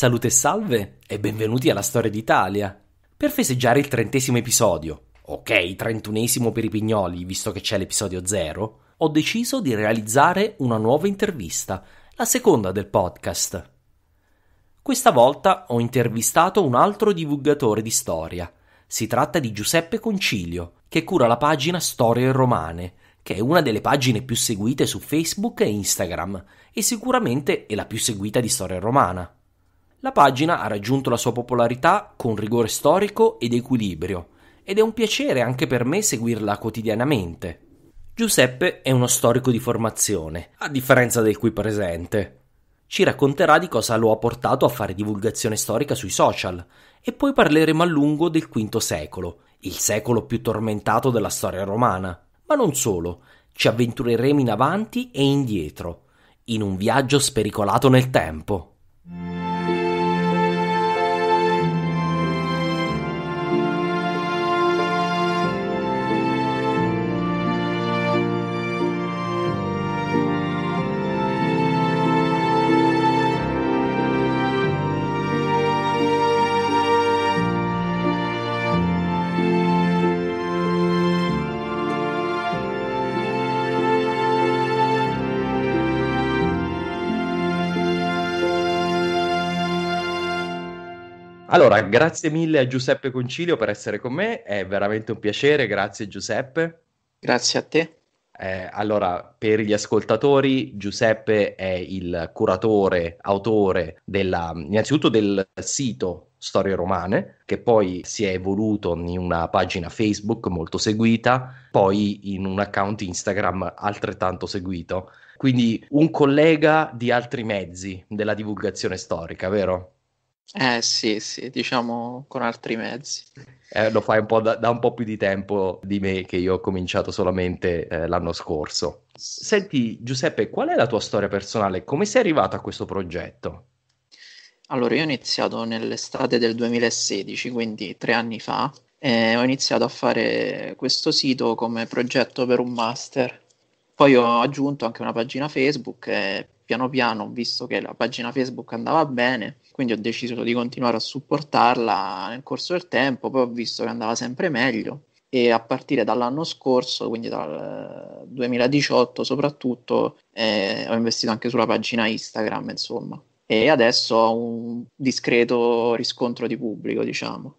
Salute e salve e benvenuti alla Storia d'Italia. Per festeggiare il trentesimo episodio, ok, trentunesimo per i pignoli, visto che c'è l'episodio zero, ho deciso di realizzare una nuova intervista, la seconda del podcast. Questa volta ho intervistato un altro divulgatore di storia. Si tratta di Giuseppe Concilio, che cura la pagina Storie Romane, che è una delle pagine più seguite su Facebook e Instagram e sicuramente è la più seguita di storia romana. La pagina ha raggiunto la sua popolarità con rigore storico ed equilibrio, ed è un piacere anche per me seguirla quotidianamente. Giuseppe è uno storico di formazione, a differenza del qui presente. Ci racconterà di cosa lo ha portato a fare divulgazione storica sui social e poi parleremo a lungo del V secolo, il secolo più tormentato della storia romana. Ma non solo, ci avventureremo in avanti e indietro, in un viaggio spericolato nel tempo. Allora, grazie mille a Giuseppe Concilio per essere con me, è veramente un piacere, grazie Giuseppe. Grazie a te. Eh, allora, per gli ascoltatori, Giuseppe è il curatore, autore della, innanzitutto del sito Storie Romane, che poi si è evoluto in una pagina Facebook molto seguita, poi in un account Instagram altrettanto seguito. Quindi un collega di altri mezzi della divulgazione storica, vero? Eh sì, sì, diciamo con altri mezzi. Eh, lo fai un po da, da, un po' più di tempo di me che io ho cominciato solamente eh, l'anno scorso. Senti Giuseppe, qual è la tua storia personale? Come sei arrivato a questo progetto? Allora, io ho iniziato nell'estate del 2016, quindi tre anni fa, e ho iniziato a fare questo sito come progetto per un master. Poi ho aggiunto anche una pagina Facebook e piano piano ho visto che la pagina Facebook andava bene quindi ho deciso di continuare a supportarla nel corso del tempo, poi ho visto che andava sempre meglio e a partire dall'anno scorso, quindi dal 2018 eh, soprattutto, eh, ho investito anche sulla pagina Instagram, insomma, e adesso ho un discreto riscontro di pubblico, diciamo.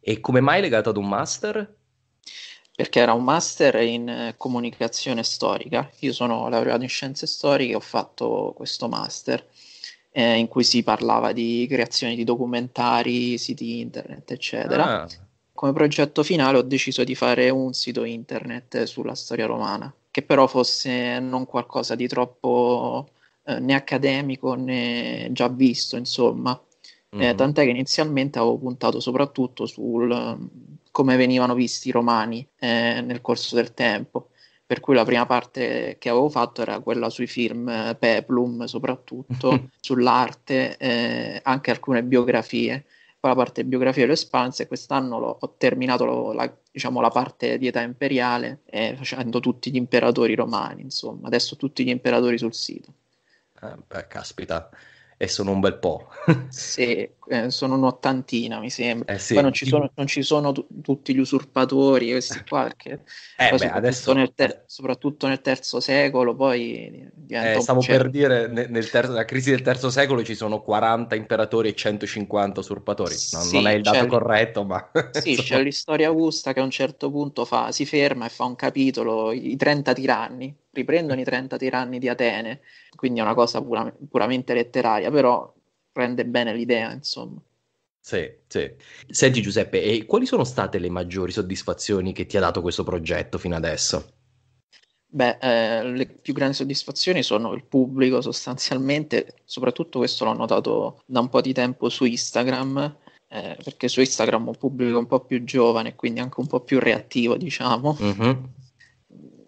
E come mai legato ad un master? Perché era un master in eh, comunicazione storica. Io sono laureato in scienze storiche, e ho fatto questo master eh, in cui si parlava di creazione di documentari, siti internet, eccetera. Ah. Come progetto finale ho deciso di fare un sito internet sulla storia romana, che però fosse non qualcosa di troppo eh, né accademico né già visto, insomma. Mm-hmm. Eh, mhm. tant'è che inizialmente avevo puntato soprattutto sul come venivano visti i romani eh, nel corso del tempo per cui la prima parte che avevo fatto era quella sui film eh, Peplum soprattutto, sull'arte, eh, anche alcune biografie, poi la parte biografia l'ho espansa e quest'anno l'ho, ho terminato lo, la, diciamo, la parte di età imperiale eh, facendo tutti gli imperatori romani, insomma, adesso tutti gli imperatori sul sito. Eh, beh, caspita e sono un bel po'. sì, eh, sono un'ottantina mi sembra. Eh sì. Poi non ci sono, non ci sono t- tutti gli usurpatori, questi eh. qua, perché eh beh, soprattutto, adesso... nel ter- soprattutto nel terzo secolo poi diventa eh, Stavo certo. per dire, nel ter- nella crisi del terzo secolo ci sono 40 imperatori e 150 usurpatori, non, sì, non è il dato corretto, ma... sì, c'è l'istoria Augusta che a un certo punto fa, si ferma e fa un capitolo, i 30 tiranni, riprendono i 30 tiranni di Atene, quindi è una cosa pura, puramente letteraria, però rende bene l'idea, insomma. Sì, sì. Senti Giuseppe, e quali sono state le maggiori soddisfazioni che ti ha dato questo progetto fino adesso? Beh, eh, le più grandi soddisfazioni sono il pubblico sostanzialmente, soprattutto questo l'ho notato da un po' di tempo su Instagram, eh, perché su Instagram ho un pubblico un po' più giovane, quindi anche un po' più reattivo, diciamo, mm-hmm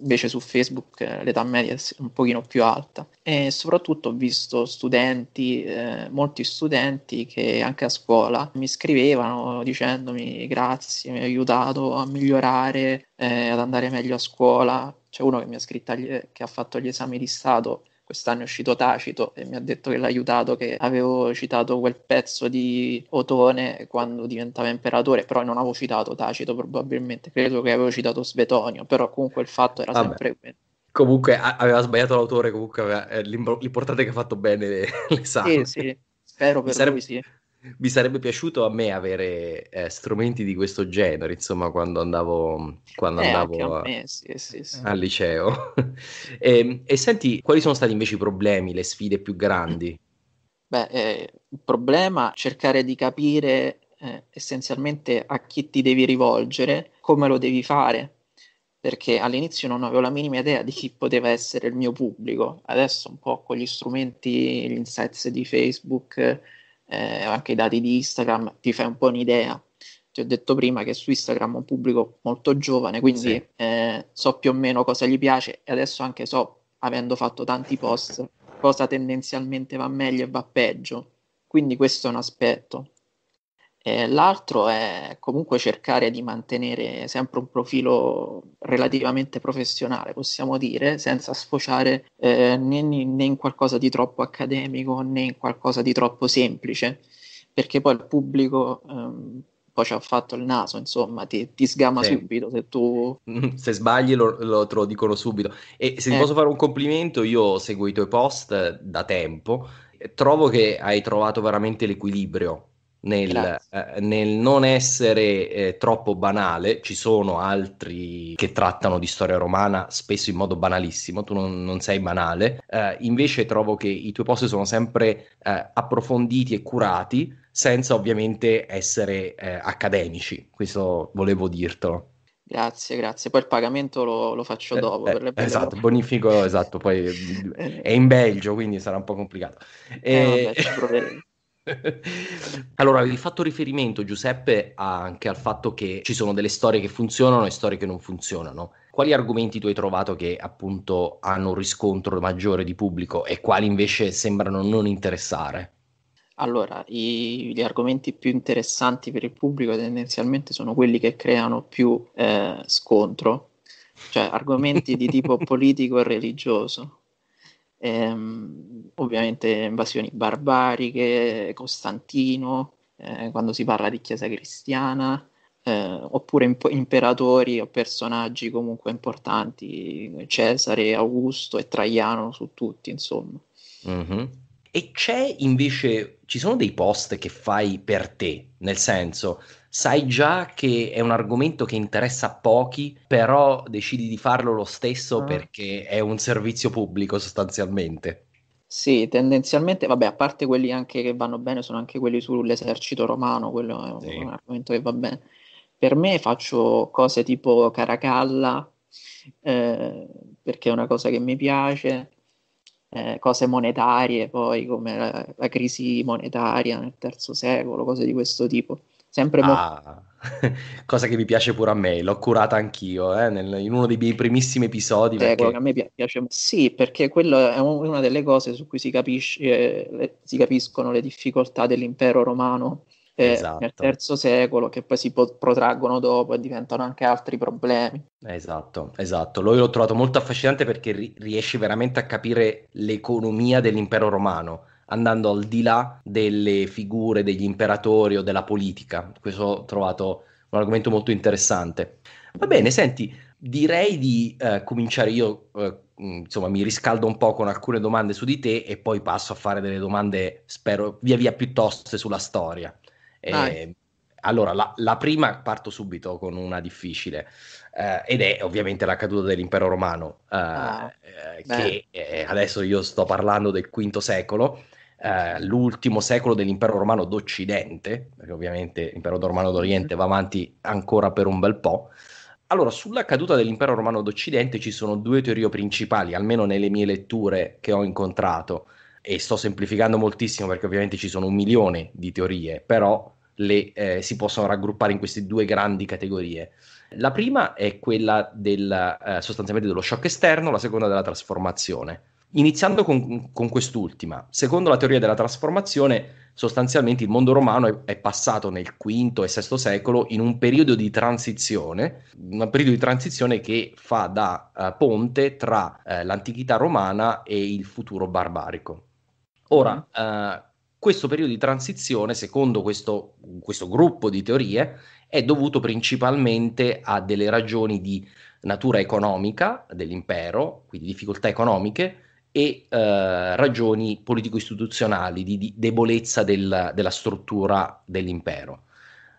invece su Facebook eh, l'età media è un pochino più alta e soprattutto ho visto studenti, eh, molti studenti che anche a scuola mi scrivevano dicendomi grazie, mi hai aiutato a migliorare, eh, ad andare meglio a scuola. C'è uno che mi ha scritto che ha fatto gli esami di Stato quest'anno è uscito Tacito e mi ha detto che l'ha aiutato, che avevo citato quel pezzo di Otone quando diventava imperatore, però non avevo citato Tacito probabilmente, credo che avevo citato Svetonio, però comunque il fatto era Vabbè. sempre quello comunque aveva sbagliato l'autore, comunque aveva, eh, l'importante è che ha fatto bene l'esame. Le sì, sì, spero per sarebbe, lui sì mi sarebbe piaciuto a me avere eh, strumenti di questo genere, insomma, quando andavo, quando eh, andavo a, me, sì, sì, sì. al liceo. e, ehm, e, senti, quali sono stati invece i problemi, le sfide più grandi? Beh, eh, il problema è cercare di capire eh, essenzialmente a chi ti devi rivolgere, come lo devi fare, perché all'inizio non avevo la minima idea di chi poteva essere il mio pubblico. Adesso un po' con gli strumenti, gli insights di Facebook eh, anche i dati di Instagram, ti fai un po' un'idea. Ti ho detto prima che su Instagram ho un pubblico molto giovane, quindi sì. eh, so più o meno cosa gli piace e adesso anche so, avendo fatto tanti post, cosa tendenzialmente va meglio e va peggio. Quindi questo è un aspetto l'altro è comunque cercare di mantenere sempre un profilo relativamente professionale, possiamo dire, senza sfociare eh, né, né in qualcosa di troppo accademico né in qualcosa di troppo semplice, perché poi il pubblico... Ehm, poi ci ha fatto il naso, insomma, ti, ti sgama sì. subito se tu... Mm, se sbagli lo, lo, te lo dicono subito. E se eh. ti posso fare un complimento, io seguo i tuoi post da tempo, trovo che hai trovato veramente l'equilibrio nel, eh, nel, non essere eh, troppo banale, ci sono altri che trattano di storia romana spesso in modo banalissimo, tu non, non sei banale, eh, invece trovo che i tuoi post sono sempre eh, approfonditi e curati senza ovviamente essere eh, accademici, questo volevo dirtelo. Grazie, grazie. Poi il pagamento lo, lo faccio eh, dopo. Eh, esatto, bonifico, esatto, poi è in Belgio, quindi sarà un po' complicato. E... Eh, vabbè, allora, avevi fatto riferimento, Giuseppe, anche al fatto che ci sono delle storie che funzionano e storie che non funzionano. Quali argomenti tu hai trovato che appunto hanno un riscontro maggiore di pubblico e quali invece sembrano non interessare? Allora, i, gli argomenti più interessanti per il pubblico tendenzialmente sono quelli che creano più eh, scontro, cioè argomenti di tipo politico e religioso ehm, ovviamente invasioni barbariche, Costantino, eh, quando si parla di Chiesa cristiana, eh, oppure imp- imperatori o personaggi comunque importanti, Cesare, Augusto e Traiano su tutti, insomma. Mm-hmm. E c'è invece, ci sono dei post che fai per te, nel senso, sai già che è un argomento che interessa pochi, però decidi di farlo lo stesso ah. perché è un servizio pubblico sostanzialmente. Sì, tendenzialmente, vabbè, a parte quelli anche che vanno bene, sono anche quelli sull'esercito romano, quello è un, sì. un argomento che va bene. Per me faccio cose tipo Caracalla, eh, perché è una cosa che mi piace, eh, cose monetarie, poi come la, la crisi monetaria nel terzo secolo, cose di questo tipo sempre molto... Ah, cosa che mi piace pure a me, l'ho curata anch'io eh, nel, in uno dei miei primissimi episodi. Eh, perché... Eh, a me piace Sì, perché quella è una delle cose su cui si, capisce, eh, le, si capiscono le difficoltà dell'impero romano eh, esatto. nel terzo secolo, che poi si protraggono dopo e diventano anche altri problemi. Esatto, esatto. Lui l'ho trovato molto affascinante perché ri- riesce veramente a capire l'economia dell'impero romano andando al di là delle figure degli imperatori o della politica. Questo ho trovato un argomento molto interessante. Va bene, senti, direi di eh, cominciare io, eh, insomma, mi riscaldo un po' con alcune domande su di te e poi passo a fare delle domande, spero, via via piuttosto sulla storia. Eh, allora, la, la, prima parto subito con una difficile, eh, ed è ovviamente la caduta dell'impero romano, eh, ah, eh, che adesso io sto parlando del V secolo, eh, l'ultimo secolo dell'impero romano d'Occidente, perché ovviamente l'impero romano d'Oriente mhm. va avanti ancora per un bel po'. Allora, sulla caduta dell'impero romano d'Occidente ci sono due teorie principali, almeno nelle mie letture che ho incontrato, e sto semplificando moltissimo perché ovviamente ci sono un milione di teorie, però le, eh, si possono raggruppare in queste due grandi categorie. La prima è quella del, eh, sostanzialmente dello shock esterno, la seconda della trasformazione. Iniziando con, con, quest'ultima, secondo la teoria della trasformazione, sostanzialmente il mondo romano è, è, passato nel V e VI secolo in un periodo di transizione, un periodo di transizione che fa da uh, ponte tra uh, l'antichità romana e il futuro barbarico. Ora, uh, questo periodo di transizione, secondo questo, questo gruppo di teorie, è dovuto principalmente a delle ragioni di natura economica dell'impero, quindi difficoltà economiche, e eh, ragioni politico-istituzionali di, di debolezza del, della struttura dell'impero.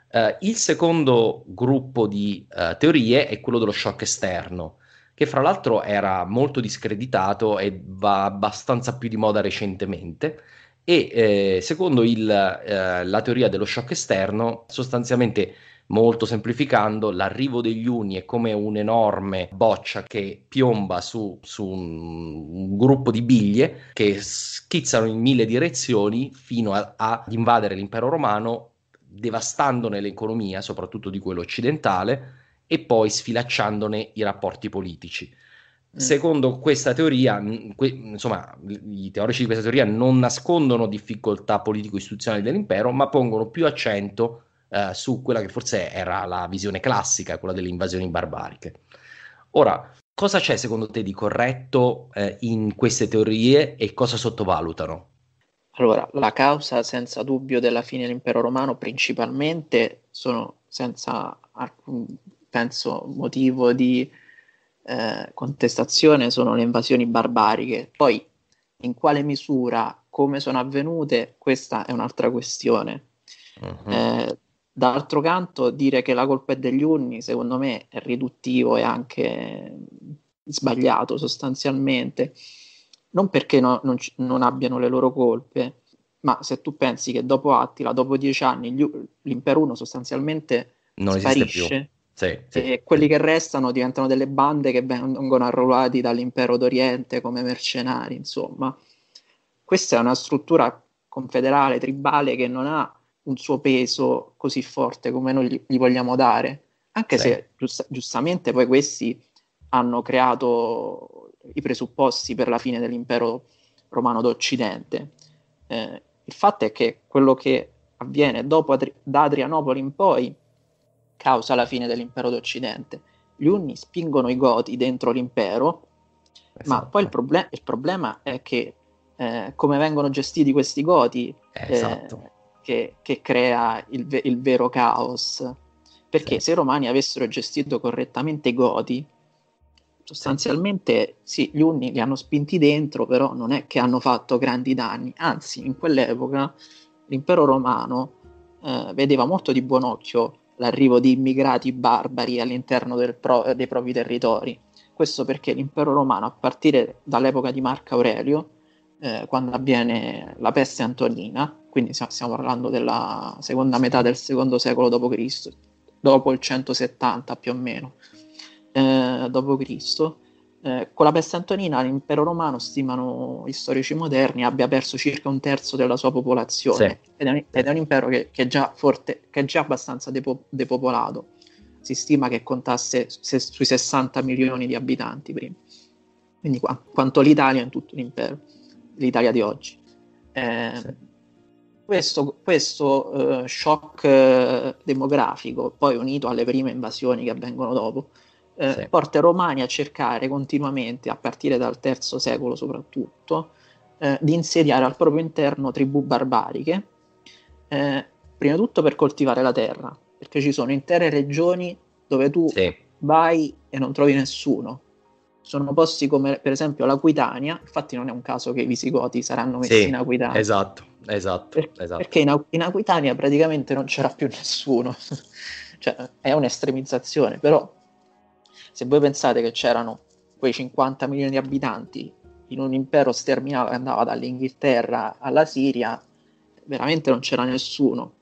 Eh, il secondo gruppo di eh, teorie è quello dello shock esterno, che fra l'altro era molto discreditato e va abbastanza più di moda recentemente. E eh, secondo il, eh, la teoria dello shock esterno, sostanzialmente Molto semplificando, l'arrivo degli uni è come un'enorme boccia che piomba su, su un, un, gruppo di biglie che schizzano in mille direzioni fino a, ad invadere l'impero romano, devastandone l'economia, soprattutto di quello occidentale, e poi sfilacciandone i rapporti politici. Mm. Secondo questa teoria, que- insomma, i teorici di questa teoria non nascondono difficoltà politico-istituzionali dell'impero, ma pongono più accento eh, su quella che forse era la visione classica, quella delle invasioni barbariche. Ora, cosa c'è secondo te di corretto eh, in queste teorie e cosa sottovalutano? Allora, la causa senza dubbio della fine dell'impero romano principalmente sono senza alcun, penso, motivo di eh, contestazione sono le invasioni barbariche. Poi, in quale misura, come sono avvenute, questa è un'altra questione. Uh-huh. Eh, D'altro canto, dire che la colpa è degli unni, secondo me, è riduttivo e anche sbagliato sostanzialmente. Non perché no, non, non, abbiano le loro colpe, ma se tu pensi che dopo Attila, dopo dieci anni, gli, l'impero uno sostanzialmente non sparisce. Sì, sì, e quelli che restano diventano delle bande che vengono arruolati dall'impero d'Oriente come mercenari, insomma. Questa è una struttura confederale, tribale, che non ha un suo peso così forte come noi gli, vogliamo dare, anche sì. se giust- giustamente poi questi hanno creato i presupposti per la fine dell'impero romano d'Occidente. Eh, il fatto è che quello che avviene dopo Adri- da Adrianopoli in poi causa la fine dell'impero d'Occidente. Gli Unni spingono i Goti dentro l'impero, esatto. ma poi il, proble- il, problema è che eh, come vengono gestiti questi Goti esatto. Eh, che, che crea il, ve- il, vero caos. Perché sì. se i romani avessero gestito correttamente i Godi, sostanzialmente sì, gli Unni li hanno spinti dentro, però non è che hanno fatto grandi danni. Anzi, in quell'epoca l'impero romano eh, vedeva molto di buon occhio l'arrivo di immigrati barbari all'interno pro- dei propri territori. Questo perché l'impero romano, a partire dall'epoca di Marco Aurelio, eh, quando avviene la peste antonina, quindi stiamo parlando della seconda metà del secondo secolo d.C., dopo il 170 più o meno eh, d.C., eh, con la peste antonina l'impero romano, stimano gli storici moderni, abbia perso circa un terzo della sua popolazione sì. ed, è un, ed, è un, impero che, che, è, già forte, che è già abbastanza depo- depopolato. Si stima che contasse se, sui 60 milioni di abitanti prima. Quindi qua, quanto l'Italia in tutto l'impero l'Italia di oggi. Eh, sì. Questo, questo eh, shock eh, demografico, poi unito alle prime invasioni che avvengono dopo, eh, sì. porta i romani a cercare continuamente, a partire dal III secolo soprattutto, eh, di insediare al proprio interno tribù barbariche, prima di tutto per coltivare la terra, perché ci sono intere regioni dove tu sì. vai e non trovi nessuno, sono posti come per esempio l'Aquitania, infatti non è un caso che i visigoti saranno messi sì, in Aquitania. Esatto, esatto, per- esatto. Perché in, in, Aquitania praticamente non c'era più nessuno, cioè è un'estremizzazione, però se voi pensate che c'erano quei 50 milioni di abitanti in un impero sterminato che andava dall'Inghilterra alla Siria, veramente non c'era nessuno.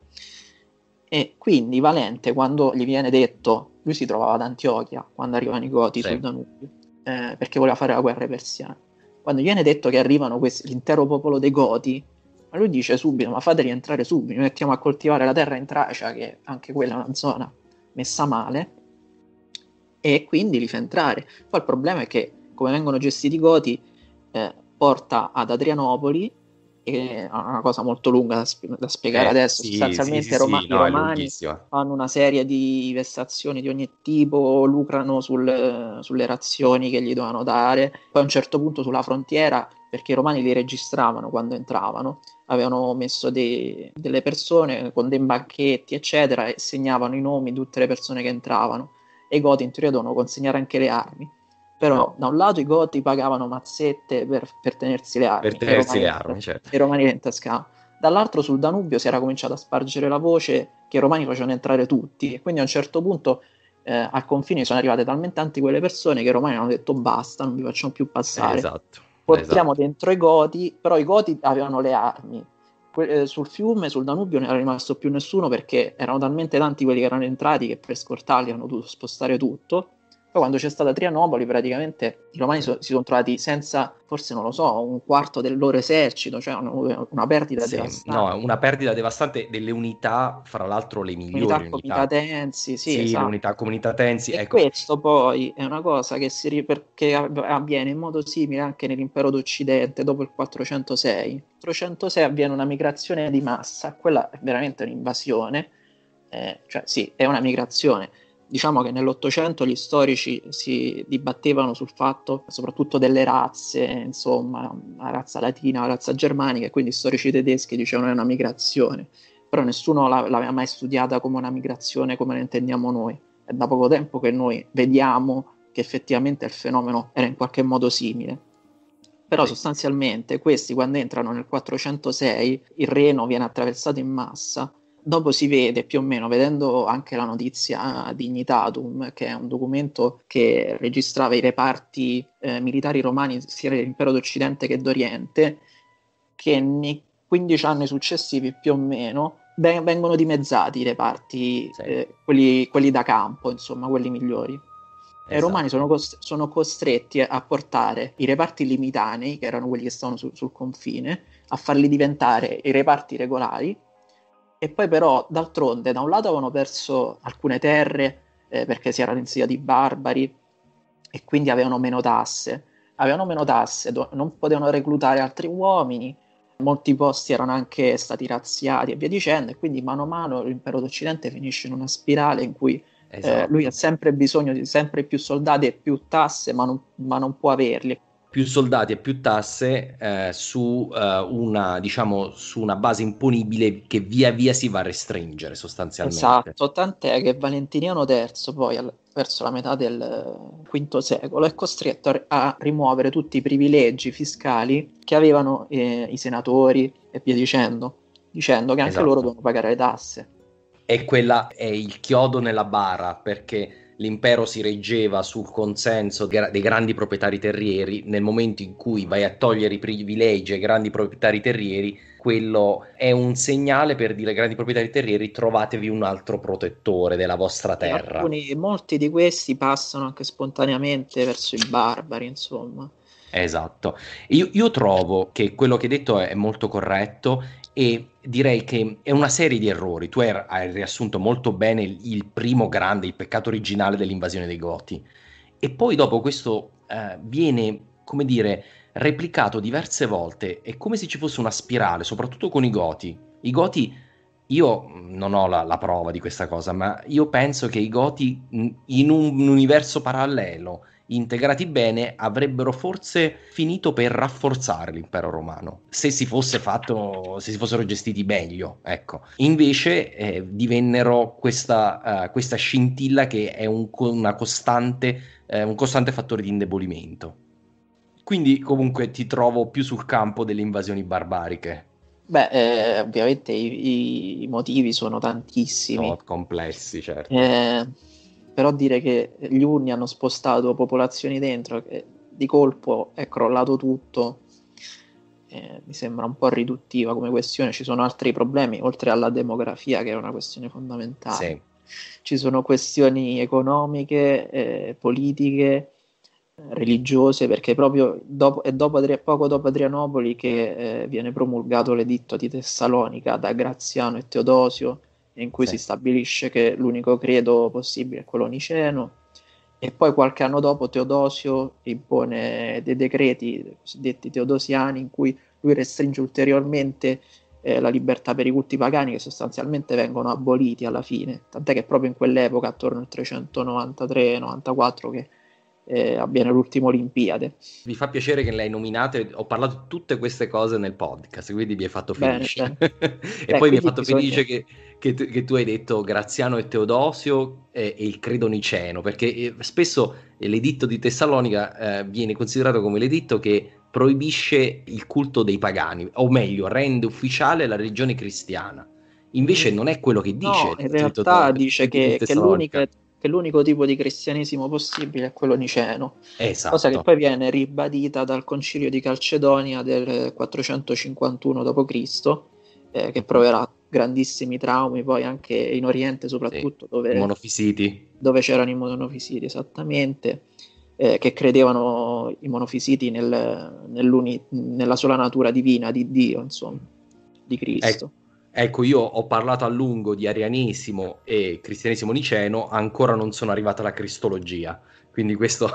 E quindi Valente, quando gli viene detto, lui si trovava ad Antiochia quando arrivano i Goti sì. sul Danubio, eh, perché voleva fare la guerra ai persiani. Quando viene detto che arrivano questi, l'intero popolo dei Goti, ma lui dice subito, ma fateli entrare subito, mettiamo a coltivare la terra in Tracia, che anche quella è una zona messa male, e quindi li fa entrare. Poi il problema è che come vengono gestiti i Goti eh, porta ad Adrianopoli è una cosa molto lunga da, sp- da spiegare eh, adesso. Sì, Sostanzialmente sì, Roma- sì, no, i romani fanno una serie di vessazioni di ogni tipo, lucrano sul, sulle razioni che gli dovevano dare. Poi a un certo punto sulla frontiera, perché i romani li registravano quando entravano, avevano messo dei, delle persone con dei banchetti, eccetera, e segnavano i nomi di tutte le persone che entravano. E i Goti in teoria devono consegnare anche le armi però da un lato i Goti pagavano mazzette per, per tenersi le armi, per tenersi le armi certo. i Romani in Toscana, dall'altro sul Danubio si era cominciato a spargere la voce che i Romani facevano entrare tutti e quindi a un certo punto eh, al confine sono arrivate talmente tante quelle persone che i Romani hanno detto basta, non vi facciamo più passare. Esatto. Portiamo esatto. dentro i Goti, però i Goti avevano le armi. Que- eh, sul fiume, sul Danubio, non era rimasto più nessuno perché erano talmente tanti quelli che erano entrati che per scortarli hanno dovuto spostare tutto poi quando c'è stata Trianopoli praticamente i romani so- si sono trovati senza, forse non lo so, un quarto del loro esercito, cioè un- una perdita sì, devastante. No, una perdita devastante delle unità, fra l'altro le migliori unità. unità. Comunitatensi, sì, sì esatto. l'unità comunitatensi. E ecco. questo poi è una cosa che, si, riper- che avviene in modo simile anche nell'impero d'Occidente dopo il 406. Nel 406 avviene una migrazione di massa, quella è veramente un'invasione, eh, cioè sì, è una migrazione Diciamo che nell'Ottocento gli storici si dibattevano sul fatto soprattutto delle razze, insomma, la razza latina, la razza germanica, e quindi gli storici tedeschi dicevano è una migrazione, però nessuno l'aveva mai studiata come una migrazione come la intendiamo noi. È da poco tempo che noi vediamo che effettivamente il fenomeno era in qualche modo simile. Però sostanzialmente questi quando entrano nel 406 il Reno viene attraversato in massa dopo si vede più o meno, vedendo anche la notizia Dignitatum, che è un documento che registrava i reparti eh, militari romani sia dell'impero d'Occidente che d'Oriente, che nei 15 anni successivi più o meno ben, vengono dimezzati i reparti, sì. eh, quelli, quelli, da campo, insomma, quelli migliori. Esatto. I romani sono, cost- sono, costretti a portare i reparti limitanei, che erano quelli che stavano su- sul confine, a farli diventare i reparti regolari e poi però d'altronde da un lato avevano perso alcune terre eh, perché si erano insediati i barbari e quindi avevano meno tasse, avevano meno tasse, do- non potevano reclutare altri uomini, molti posti erano anche stati razziati e via dicendo e quindi mano a mano l'impero d'Occidente finisce in una spirale in cui eh, esatto. eh, lui ha sempre bisogno di sempre più soldati e più tasse ma non, ma non può averli più soldati e più tasse eh, su, eh, una, diciamo, su, una, base imponibile che via via si va a restringere sostanzialmente. Esatto, tant'è che Valentiniano III poi al, verso la metà del V eh, secolo è costretto a, a rimuovere tutti i privilegi fiscali che avevano eh, i senatori e via dicendo, dicendo che anche esatto. loro devono pagare le tasse. E quella è il chiodo nella bara perché l'impero si reggeva sul consenso dei grandi proprietari terrieri, nel momento in cui vai a togliere i privilegi ai grandi proprietari terrieri, quello è un segnale per dire ai grandi proprietari terrieri trovatevi un altro protettore della vostra terra. Alcuni, molti di questi passano anche spontaneamente verso i barbari, insomma. Esatto, io, io trovo che quello che hai detto è molto corretto e direi che è una serie di errori. Tu er-, hai riassunto molto bene il, primo grande, il peccato originale dell'invasione dei Goti. E poi dopo questo eh, viene, come dire, replicato diverse volte. È come se ci fosse una spirale, soprattutto con i Goti. I Goti, io non ho la, la prova di questa cosa, ma io penso che i Goti in un, un universo parallelo integrati bene, avrebbero forse finito per rafforzare l'impero romano, se si, fosse fatto, se si fossero gestiti meglio. Ecco. Invece eh, divennero questa, uh, questa, scintilla che è un, costante, eh, un costante fattore di indebolimento. Quindi comunque ti trovo più sul campo delle invasioni barbariche. Beh, eh, ovviamente i, i, motivi sono tantissimi. Sono complessi, certo. Eh, però dire che gli urni hanno spostato popolazioni dentro, che eh, di colpo è crollato tutto, eh, mi sembra un po' riduttiva come questione. Ci sono altri problemi, oltre alla demografia, che è una questione fondamentale. Sì. Ci sono questioni economiche, eh, politiche, religiose, perché proprio dopo, è dopo, poco dopo Adrianopoli che eh, viene promulgato l'editto di Tessalonica da Graziano e Teodosio, in cui sì. si stabilisce che l'unico credo possibile è quello niceno e poi qualche anno dopo Teodosio impone dei decreti cosiddetti teodosiani in cui lui restringe ulteriormente eh, la libertà per i culti pagani che sostanzialmente vengono aboliti alla fine, tant'è che proprio in quell'epoca, attorno al 393-94, che eh, avviene l'ultima Olimpiade. Mi fa piacere che l'hai nominate, ho parlato tutte queste cose nel podcast, quindi mi hai fatto felice. e Beh, poi mi hai fatto bisogna... felice che, che, tu, che, tu, hai detto Graziano e Teodosio e, e il Niceno, perché eh, spesso l'editto di Tessalonica eh, viene considerato come l'editto che proibisce il culto dei pagani, o meglio, rende ufficiale la religione cristiana. Invece mm. non è quello che dice. No, in realtà dice eh, che, che l'unica che l'unico tipo di cristianesimo possibile è quello niceno, esatto. cosa che esatto. poi viene ribadita dal concilio di Calcedonia del 451 d.C., eh, che mhm. proverà grandissimi traumi poi anche in Oriente soprattutto, sì, dove, monofisiti. dove c'erano i monofisiti esattamente. Eh, che credevano i monofisiti nel, nella sola natura divina di Dio, insomma, di Cristo. Ecco Ecco, io ho parlato a lungo di arianesimo e cristianesimo niceno, ancora non sono arrivata alla cristologia, quindi questo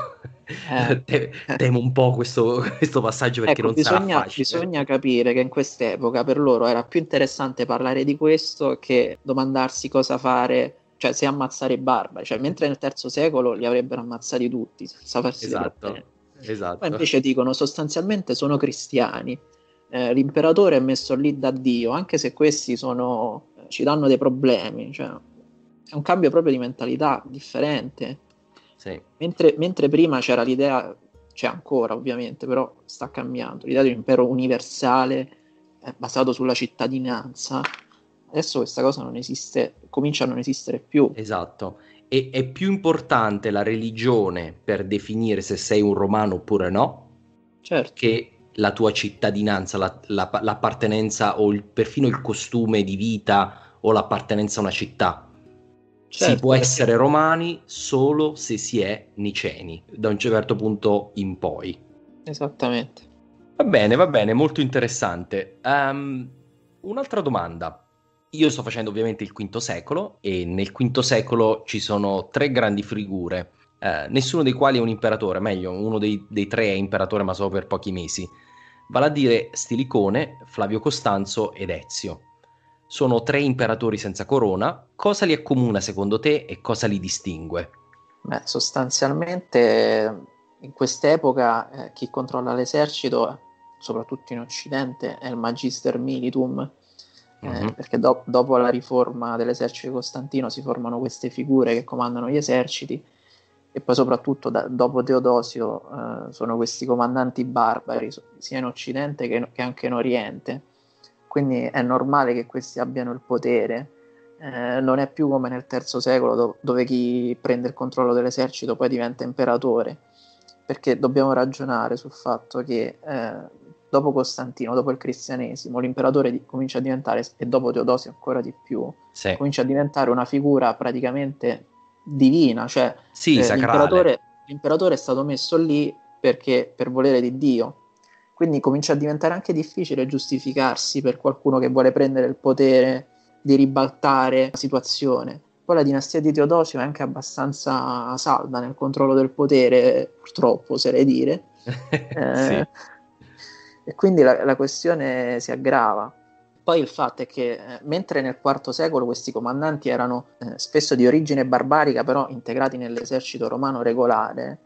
eh. temo un po' questo, questo passaggio perché ecco, non bisogna, sarà facile. Bisogna capire che in quest'epoca per loro era più interessante parlare di questo che domandarsi cosa fare, cioè se ammazzare i barbari, cioè, mentre nel terzo secolo li avrebbero ammazzati tutti senza farsi esatto. Esatto. Poi invece dicono sostanzialmente sono cristiani, eh, l'imperatore è messo lì da Dio, anche se questi sono, ci danno dei problemi, cioè, è un cambio proprio di mentalità differente. Sì. Mentre, mentre prima c'era l'idea, c'è ancora ovviamente, però sta cambiando, l'idea di un impero universale basato sulla cittadinanza, adesso questa cosa non esiste, comincia a non esistere più. Esatto. E è più importante la religione per definire se sei un romano oppure no, certo. che la tua cittadinanza, la, la, l'appartenenza o il, perfino il costume di vita o l'appartenenza a una città. Certo, si può essere romani solo se si è niceni, da un certo punto in poi. Esattamente. Va bene, va bene, molto interessante. Um, un'altra domanda. Io sto facendo ovviamente il V secolo e nel V secolo ci sono tre grandi figure eh, nessuno dei quali è un imperatore, meglio, uno dei, dei, tre è imperatore ma solo per pochi mesi, vale a dire Stilicone, Flavio Costanzo ed Ezio. Sono tre imperatori senza corona, cosa li accomuna secondo te e cosa li distingue? Beh, sostanzialmente in quest'epoca eh, chi controlla l'esercito, soprattutto in Occidente, è il Magister Militum, eh, mm-hmm. perché do- dopo la riforma dell'esercito di Costantino si formano queste figure che comandano gli eserciti e poi soprattutto da, dopo Teodosio eh, sono questi comandanti barbari sia in Occidente che, che, anche in Oriente, quindi è normale che questi abbiano il potere, eh, non è più come nel III secolo do, dove chi prende il controllo dell'esercito poi diventa imperatore, perché dobbiamo ragionare sul fatto che eh, dopo Costantino, dopo il cristianesimo, l'imperatore di, comincia a diventare, e dopo Teodosio ancora di più, sì. comincia a diventare una figura praticamente divina, cioè sì, eh, l'imperatore, l'imperatore, è stato messo lì perché per volere di Dio. Quindi comincia a diventare anche difficile giustificarsi per qualcuno che vuole prendere il potere di ribaltare la situazione. Poi la dinastia di Teodosio è anche abbastanza salda nel controllo del potere, purtroppo oserei dire. eh, E quindi la, la questione si aggrava. Poi il fatto è che eh, mentre nel IV secolo questi comandanti erano eh, spesso di origine barbarica, però integrati nell'esercito romano regolare,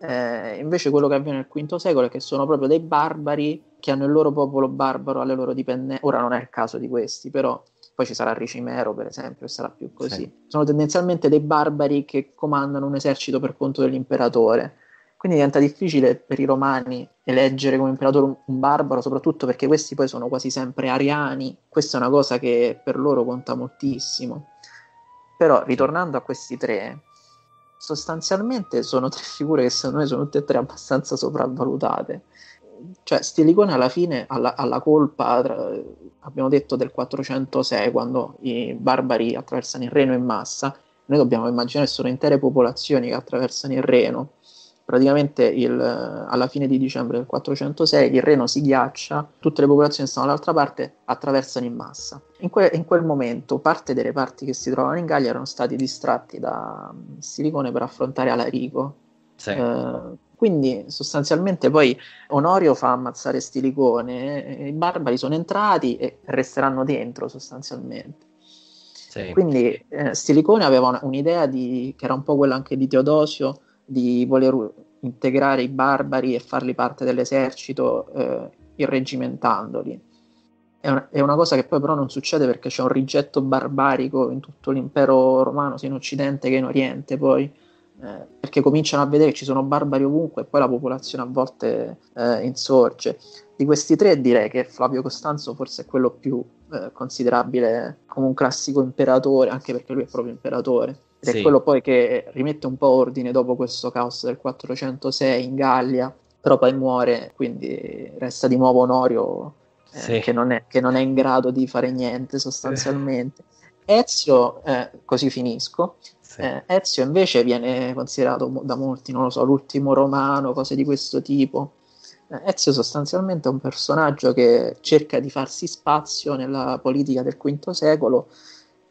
eh, invece quello che avviene nel V secolo è che sono proprio dei barbari che hanno il loro popolo barbaro alle loro dipendenze. Ora non è il caso di questi, però poi ci sarà Ricimero, per esempio, e sarà più così. Sì. Sono tendenzialmente dei barbari che comandano un esercito per conto dell'imperatore quindi diventa difficile per i romani eleggere come imperatore un barbaro, soprattutto perché questi poi sono quasi sempre ariani. Questa è una cosa che per loro conta moltissimo. Però ritornando a questi tre, sostanzialmente sono tre figure che secondo me sono tutte e tre abbastanza sopravvalutate. Cioè, Stilicone alla fine ha la colpa, tra, abbiamo detto, del 406, quando i barbari attraversano il Reno in massa, noi dobbiamo immaginare che sono intere popolazioni che attraversano il Reno praticamente il, alla fine di dicembre del 406 il Reno si ghiaccia, tutte le popolazioni stanno dall'altra parte attraversano in massa. In, que- in quel momento parte delle parti che si trovavano in Gallia erano stati distratti da um, mm, Silicone per affrontare Alarico. Sì. Uh, quindi sostanzialmente poi Onorio fa ammazzare Stilicone, eh, i barbari sono entrati e resteranno dentro sostanzialmente. Sì. Quindi eh, Stilicone aveva una, un'idea di, che era un po' quella anche di Teodosio, di voler integrare i barbari e farli parte dell'esercito eh, irregimentandoli. È una, è una, cosa che poi però non succede perché c'è un rigetto barbarico in tutto l'impero romano, sia in Occidente che in Oriente poi, eh, perché cominciano a vedere che ci sono barbari ovunque e poi la popolazione a volte eh, insorge. Di questi tre direi che Flavio Costanzo forse è quello più eh, considerabile come un classico imperatore, anche perché lui è proprio imperatore ed sì. è quello poi che eh, rimette un po' ordine dopo questo caos del 406 in Gallia, però poi muore, quindi resta di nuovo Onorio eh, sì. che, non è, che, non è, in grado di fare niente sostanzialmente. Ezio, eh, così finisco, sì. eh, Ezio invece viene considerato da molti, non lo so, l'ultimo romano, cose di questo tipo. Eh, Ezio sostanzialmente è un personaggio che cerca di farsi spazio nella politica del V secolo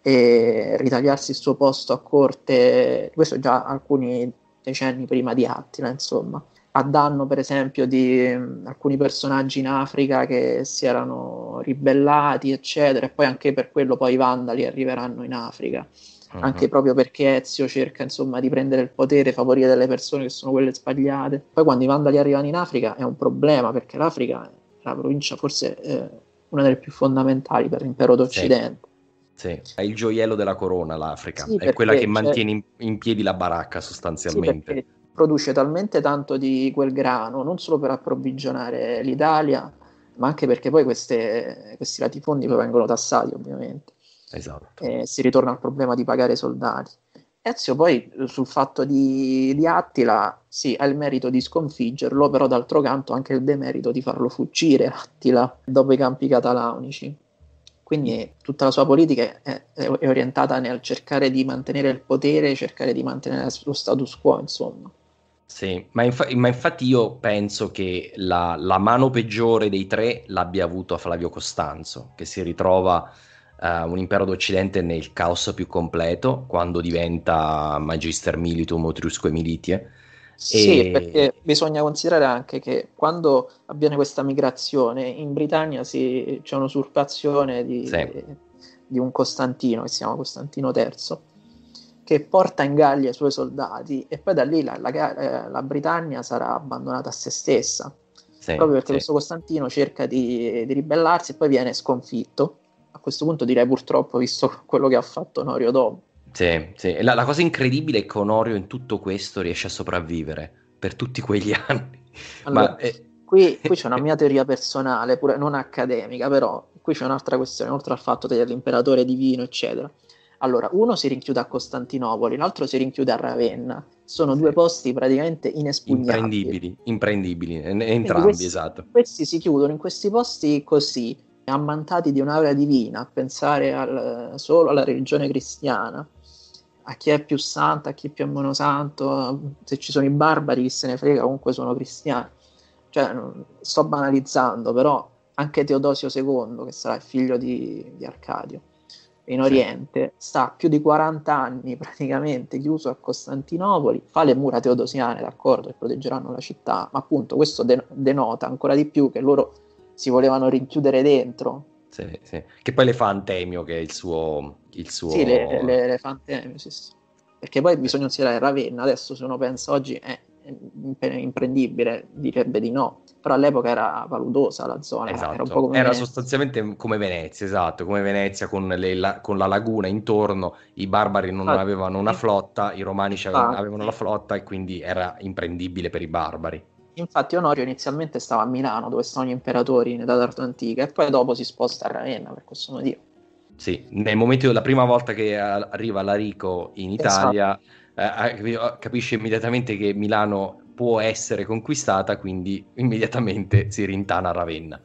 e ritagliarsi il suo posto a corte, questo già alcuni decenni prima di Attila, insomma, a danno per esempio di mm, alcuni personaggi in Africa che si erano ribellati, eccetera, e poi anche per quello poi i Vandali arriveranno in Africa. Uh-huh. Anche proprio perché Ezio cerca insomma di prendere il potere, favorire delle persone che sono quelle sbagliate. Poi, quando i Vandali arrivano in Africa è un problema perché l'Africa è la provincia forse eh, una delle più fondamentali per l'impero d'Occidente. Sì sì. È il gioiello della corona l'Africa, sì, è quella che mantiene in, in, piedi la baracca sostanzialmente. Sì, produce talmente tanto di quel grano, non solo per approvvigionare l'Italia, ma anche perché poi queste, questi latifondi poi vengono tassati ovviamente. Esatto. E si ritorna al problema di pagare i soldati. Ezio poi sul fatto di, di, Attila, sì, ha il merito di sconfiggerlo, però d'altro canto anche il demerito di farlo fuggire Attila dopo i campi catalanici. Quindi tutta la sua politica è, è orientata nel cercare di mantenere il potere, cercare di mantenere lo status quo, insomma. Sì, ma, infa- ma, infatti io penso che la, la, mano peggiore dei tre l'abbia avuto Flavio Costanzo, che si ritrova uh, un impero d'Occidente nel caos più completo, quando diventa Magister Militum o Triusque Militie, sì, perché bisogna considerare anche che quando avviene questa migrazione in Britannia si, c'è un'usurpazione di, sì. di, un Costantino che si chiama Costantino III che porta in Gallia i suoi soldati e poi da lì la, la, eh, la Britannia sarà abbandonata a se stessa sì, proprio perché sì. questo Costantino cerca di, di ribellarsi e poi viene sconfitto a questo punto direi purtroppo visto quello che ha fatto Norio dopo sì, sì. La, la, cosa incredibile è che Onorio in tutto questo riesce a sopravvivere per tutti quegli anni. Allora, Ma, eh... qui, qui, c'è una mia teoria personale, pure non accademica, però qui c'è un'altra questione, oltre al fatto dell'imperatore divino, eccetera. Allora, uno si rinchiude a Costantinopoli, l'altro si rinchiude a Ravenna. Sono sì. due posti praticamente inespugnabili. Imprendibili, imprendibili, entrambi, questi, esatto. Questi si chiudono in questi posti così, ammantati di un'aura divina, a pensare al, solo alla religione cristiana a chi è più santo, a chi è più ammonosanto, se ci sono i barbari chi se ne frega, comunque sono cristiani. Cioè, sto banalizzando, però anche Teodosio II, che sarà il figlio di, di Arcadio, in Oriente, sta più di 40 anni praticamente chiuso a Costantinopoli, fa le mura teodosiane, d'accordo, che proteggeranno la città, ma appunto questo denota ancora di più che loro si volevano rinchiudere dentro sì, sì. Che poi le fa Antemio, che è il suo... Il suo... Sì, le, le, le fa Antemio, sì, sì. Perché poi bisogna considerare Ravenna, adesso se uno pensa oggi è imprendibile, direbbe di no, però all'epoca era paludosa la zona. Esatto. Era, come era sostanzialmente come Venezia, esatto, come Venezia con, le, la, con la, laguna intorno, i barbari non ah, avevano una flotta, i romani ah, avevano la flotta e quindi era imprendibile per i barbari. Infatti Onorio inizialmente stava a Milano, dove stavano gli imperatori in età d'arte antica, e poi dopo si sposta a Ravenna per questo motivo. Sì, nel momento della prima volta che arriva Larico in esatto. Italia, esatto. eh, capisce immediatamente che Milano può essere conquistata, quindi immediatamente si rintana a Ravenna.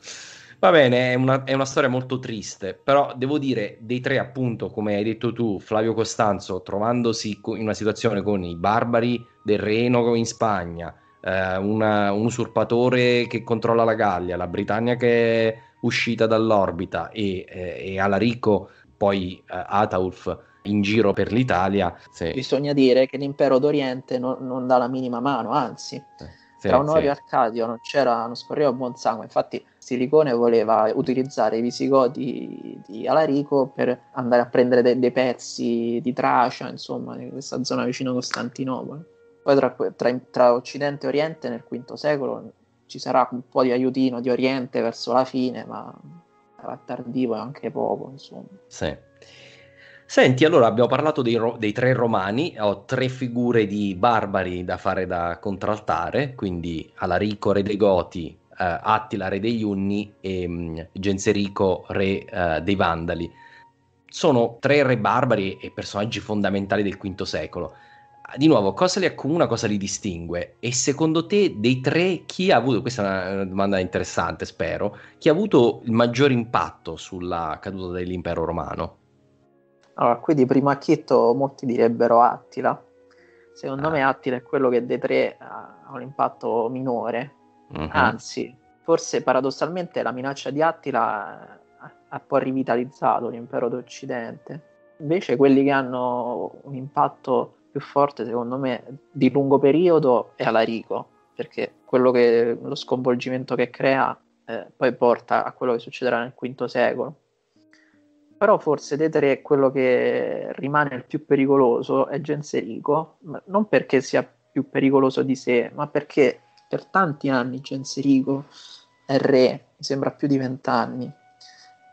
Va bene, è una, è una, storia molto triste, però devo dire, dei tre appunto, come hai detto tu, Flavio Costanzo, trovandosi in una situazione con i barbari del Reno in Spagna, eh, una, un usurpatore che controlla la Gallia, la Britannia che è uscita dall'orbita e, eh, e Alarico, poi eh, Ataulf in giro per l'Italia. Sì. Bisogna dire che l'impero d'Oriente non, non dà la minima mano, anzi. Sì, tra Onorio e Arcadio non, non scorreva buon sangue, infatti Silicone voleva utilizzare i visigoti di Alarico per andare a prendere de- dei pezzi di Tracia, insomma, in questa zona vicino a Costantinopoli. Poi tra, tra, tra Occidente e Oriente nel V secolo ci sarà un po' di aiutino di Oriente verso la fine, ma sarà tardivo e anche poco, insomma. Sì. Senti, allora abbiamo parlato dei, ro- dei, tre romani, ho tre figure di barbari da fare da contraltare, quindi Alarico re dei Goti, eh, Attila re degli Unni e mh, mm, Genserico re eh, dei Vandali. Sono tre re barbari e personaggi fondamentali del V secolo di nuovo, cosa li accomuna, cosa li distingue? E secondo te dei tre chi ha avuto, questa è una domanda interessante spero, chi ha avuto il maggior impatto sulla caduta dell'impero romano? Allora, qui di primacchietto molti direbbero Attila. Secondo ah. me Attila è quello che dei tre ha un impatto minore. Uh-huh. Anzi, forse paradossalmente la minaccia di Attila ha poi rivitalizzato l'impero d'Occidente. Invece quelli che hanno un impatto più forte, secondo me, di lungo periodo è Alarico, perché quello che, lo sconvolgimento che crea eh, poi porta a quello che succederà nel V secolo. Però forse Tetere è quello che rimane il più pericoloso, è Genserico, non perché sia più pericoloso di sé, ma perché per tanti anni Genserico è re, mi sembra più di vent'anni,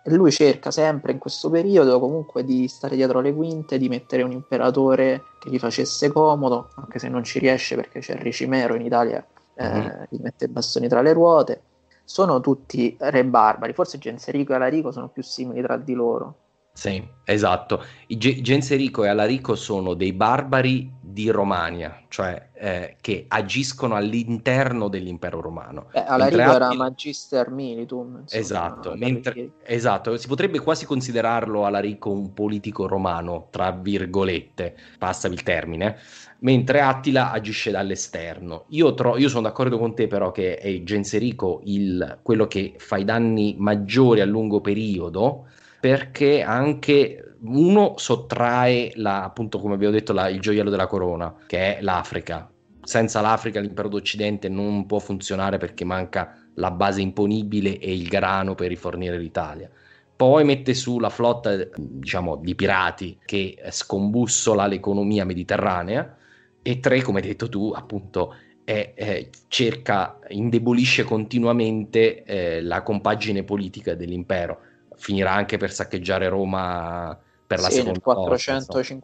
e lui cerca sempre in questo periodo comunque di stare dietro le quinte, di mettere un imperatore che gli facesse comodo, anche se non ci riesce perché c'è Ricimero in Italia, eh, mm. gli mette i bastoni tra le ruote. Sono tutti re barbari, forse Genserico e Alarico sono più simili tra di loro, sì, esatto. I Genserico e Alarico sono dei barbari di Romagna, cioè eh, che agiscono all'interno dell'impero romano. Eh, Alarico Mentre... era Magister Militum. esatto. Mentre... esatto, si potrebbe quasi considerarlo Alarico un politico romano, tra virgolette, passami il termine mentre Attila agisce dall'esterno. Io, tro- io, sono d'accordo con te però che è Genserico il, quello che fa i danni maggiori a lungo periodo, perché anche uno sottrae, la, appunto come abbiamo detto, la, il gioiello della corona, che è l'Africa. Senza l'Africa l'impero d'Occidente non può funzionare perché manca la base imponibile e il grano per rifornire l'Italia. Poi mette su la flotta, diciamo, di pirati che scombussola l'economia mediterranea. E tre, come hai detto tu, appunto, è, è, cerca, indebolisce continuamente eh, la compagine politica dell'impero finirà anche per saccheggiare Roma per la sì, seconda 455,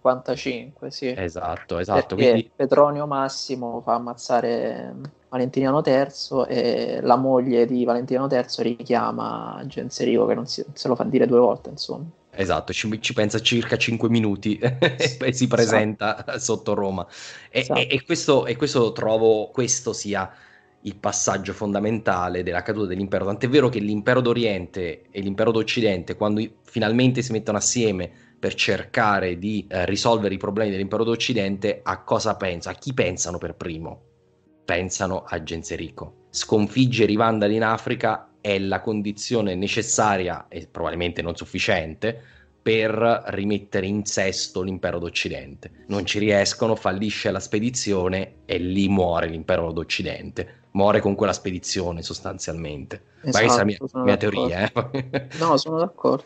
volta, sì. Esatto, esatto. quindi... Petronio Massimo fa ammazzare Valentiniano III e la moglie di Valentiniano III richiama Genserico che non si, se lo fa dire due volte, insomma. Esatto, ci, ci pensa circa 5 minuti e poi si presenta esatto. sotto Roma. E, esatto. e, e, questo, e questo trovo, questo sia il passaggio fondamentale della caduta dell'impero. Tant'è vero che l'impero d'Oriente e l'impero d'Occidente, quando finalmente si mettono assieme per cercare di eh, risolvere i problemi dell'impero d'Occidente, a cosa pensano? A chi pensano per primo? Pensano a Genserico. Sconfiggere i Vandali in Africa è la condizione necessaria e probabilmente non sufficiente per rimettere in sesto l'impero d'Occidente. Non ci riescono, fallisce la spedizione e lì muore l'impero d'Occidente muore con quella spedizione sostanzialmente. Esatto, Ma questa è la mia, teoria. Eh. no, sono d'accordo.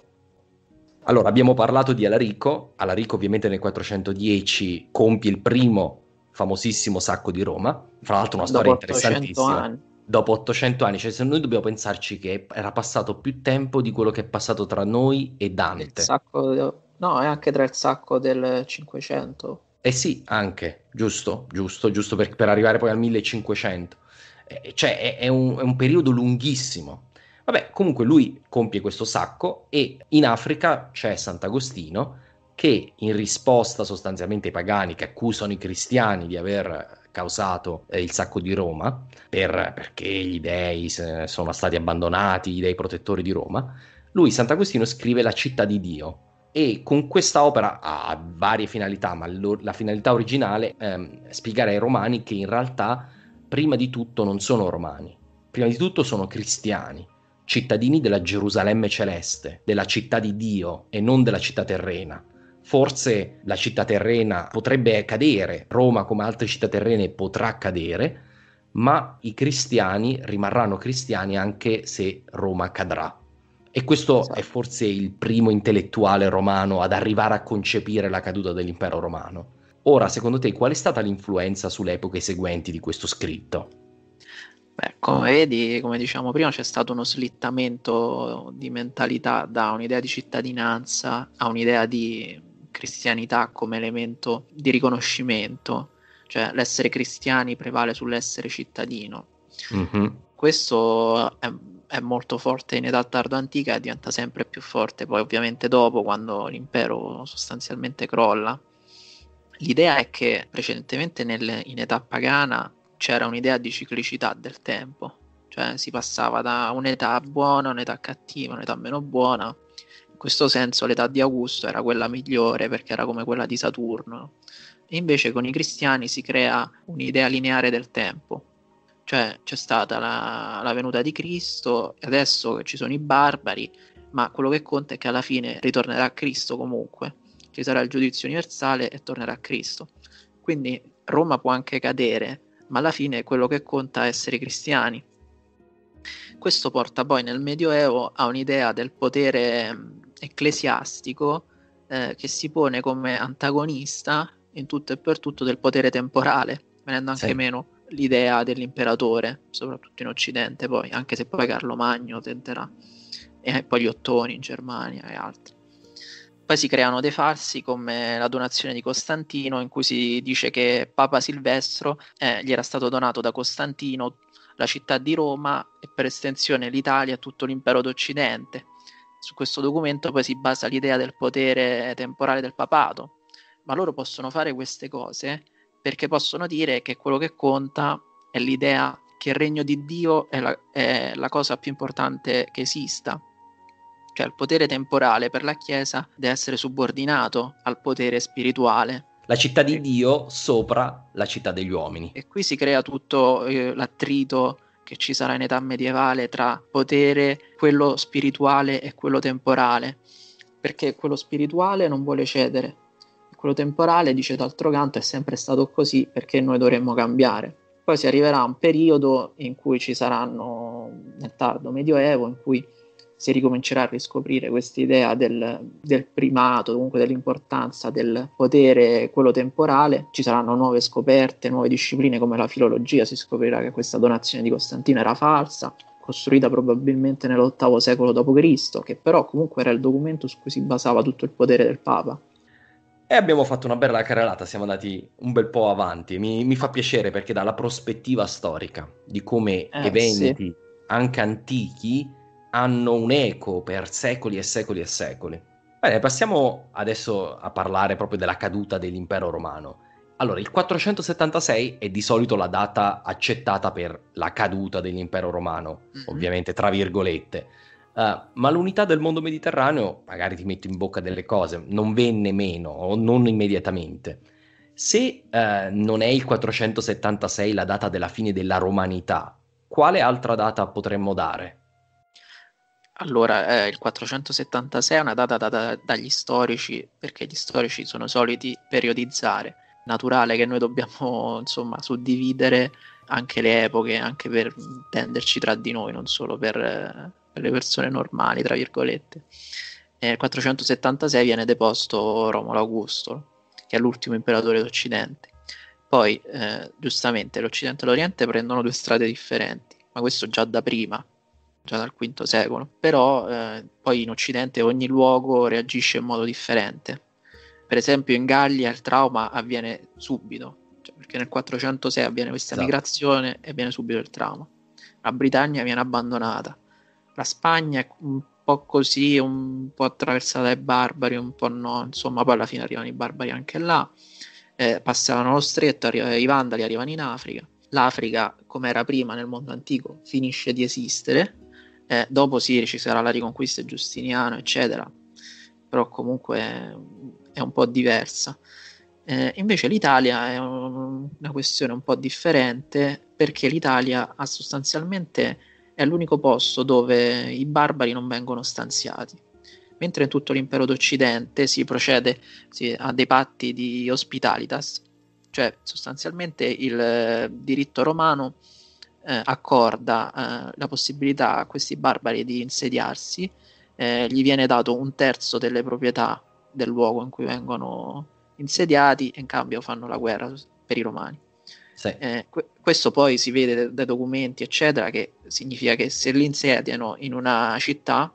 Allora, abbiamo parlato di Alarico. Alarico ovviamente nel 410 compie il primo famosissimo sacco di Roma. Fra l'altro una storia Dopo interessantissima. Anni. Dopo 800 anni, cioè se noi dobbiamo pensarci che era passato più tempo di quello che è passato tra noi e Dante. Il sacco, no, è anche tra il sacco del 500. Eh sì, anche, giusto, giusto, giusto per, per arrivare poi al 1500. Eh, cioè è, è, un, è un periodo lunghissimo. Vabbè, comunque lui compie questo sacco e in Africa c'è Sant'Agostino che in risposta sostanzialmente ai pagani che accusano i cristiani di aver causato eh, il sacco di Roma per, perché gli dei eh, sono stati abbandonati, gli dei protettori di Roma, lui Sant'Agostino scrive La città di Dio e con questa opera ha varie finalità, ma lo, la finalità originale è ehm, spiegare ai romani che in realtà prima di tutto non sono romani, prima di tutto sono cristiani, cittadini della Gerusalemme celeste, della città di Dio e non della città terrena. Forse la città terrena potrebbe cadere, Roma come altre città terrene potrà cadere, ma i cristiani rimarranno cristiani anche se Roma cadrà. E questo esatto. è forse il primo intellettuale romano ad arrivare a concepire la caduta dell'impero romano. Ora, secondo te, qual è stata l'influenza sulle epoche seguenti di questo scritto? Beh, come vedi, come diciamo prima, c'è stato uno slittamento di mentalità da un'idea di cittadinanza a un'idea di cristianità come elemento di riconoscimento, cioè l'essere cristiani prevale sull'essere cittadino. Mm-hmm. Questo è, è, molto forte in età tardo antica e diventa sempre più forte poi ovviamente dopo quando l'impero sostanzialmente crolla. L'idea è che precedentemente nel, in età pagana c'era un'idea di ciclicità del tempo, cioè si passava da un'età buona a un'età cattiva, un'età meno buona. In questo senso l'età di Augusto era quella migliore perché era come quella di Saturno. E invece con i cristiani si crea un'idea lineare del tempo, cioè c'è stata la, la venuta di Cristo, adesso ci sono i barbari, ma quello che conta è che alla fine ritornerà Cristo comunque ci sarà il giudizio universale e tornerà Cristo. Quindi Roma può anche cadere, ma alla fine quello che conta è essere cristiani. Questo porta poi nel Medioevo a un'idea del potere mm, ecclesiastico eh, che si pone come antagonista in tutto e per tutto del potere temporale, venendo anche sì. meno l'idea dell'imperatore, soprattutto in Occidente, poi, anche se poi Carlo Magno tenterà, e poi gli Ottoni in Germania e altri. Poi si creano dei falsi come la donazione di Costantino, in cui si dice che Papa Silvestro eh, gli era stato donato da Costantino la città di Roma e per estensione l'Italia e tutto l'impero d'Occidente. Su questo documento poi si basa l'idea del potere temporale del papato, ma loro possono fare queste cose perché possono dire che quello che conta è l'idea che il regno di Dio è la, è la cosa più importante che esista cioè il potere temporale per la Chiesa deve essere subordinato al potere spirituale. La città di Dio sopra la città degli uomini. E qui si crea tutto eh, l'attrito che ci sarà in età medievale tra potere, quello spirituale e quello temporale, perché quello spirituale non vuole cedere, quello temporale dice d'altro canto è sempre stato così perché noi dovremmo cambiare. Poi si arriverà a un periodo in cui ci saranno, nel tardo medioevo, in cui si ricomincerà a riscoprire questa idea del, del, primato, comunque dell'importanza del potere, quello temporale, ci saranno nuove scoperte, nuove discipline come la filologia, si scoprirà che questa donazione di Costantino era falsa, costruita probabilmente nell'ottavo secolo d.C., che però comunque era il documento su cui si basava tutto il potere del Papa. E abbiamo fatto una bella carrellata, siamo andati un bel po' avanti. Mi, mi fa piacere perché dalla prospettiva storica di come eh, eventi sì. anche antichi hanno un'eco per secoli e secoli e secoli. Bene, passiamo adesso a parlare proprio della caduta dell'impero romano. Allora, il 476 è di solito la data accettata per la caduta dell'impero romano, mm-hmm. ovviamente tra virgolette. Uh, ma l'unità del mondo mediterraneo, magari ti metto in bocca delle cose, non venne meno o non immediatamente. Se uh, non è il 476 la data della fine della romanità, quale altra data potremmo dare? Allora, eh, il 476 è una data data dagli storici, perché gli storici sono soliti periodizzare. Naturale che noi dobbiamo, insomma, suddividere anche le epoche, anche per intenderci tra di noi, non solo per, per le persone normali, tra virgolette. Eh, Nel 476 viene deposto Romolo Augusto, che è l'ultimo imperatore d'Occidente. Poi, eh, giustamente, l'Occidente e l'Oriente prendono due strade differenti, ma questo già da prima, già dal V secolo, però eh, poi in Occidente ogni luogo reagisce in modo differente. Per esempio in Gallia il trauma avviene subito, cioè perché nel 406 avviene questa esatto. migrazione e avviene subito il trauma. La Britannia viene abbandonata, la Spagna è un po' così, un po' attraversata dai barbari, un po' no, insomma poi alla fine arrivano i barbari anche là, eh, passavano lo stretto, arri- i vandali arrivano in Africa. L'Africa, come era prima nel mondo antico, finisce di esistere eh, dopo sì, ci sarà la riconquista giustiniano, eccetera, però comunque è un po' diversa. Eh, invece l'Italia è una questione un po' differente perché l'Italia ha sostanzialmente è l'unico posto dove i barbari non vengono stanziati. Mentre in tutto l'impero d'Occidente si procede si, a dei patti di hospitalitas, cioè sostanzialmente il eh, diritto romano eh, accorda eh, la possibilità a questi barbari di insediarsi, eh, gli viene dato un terzo delle proprietà del luogo in cui vengono insediati e in cambio fanno la guerra per i romani. Sì. Eh, que- questo poi si vede dai documenti, eccetera, che significa che se li insediano in una città,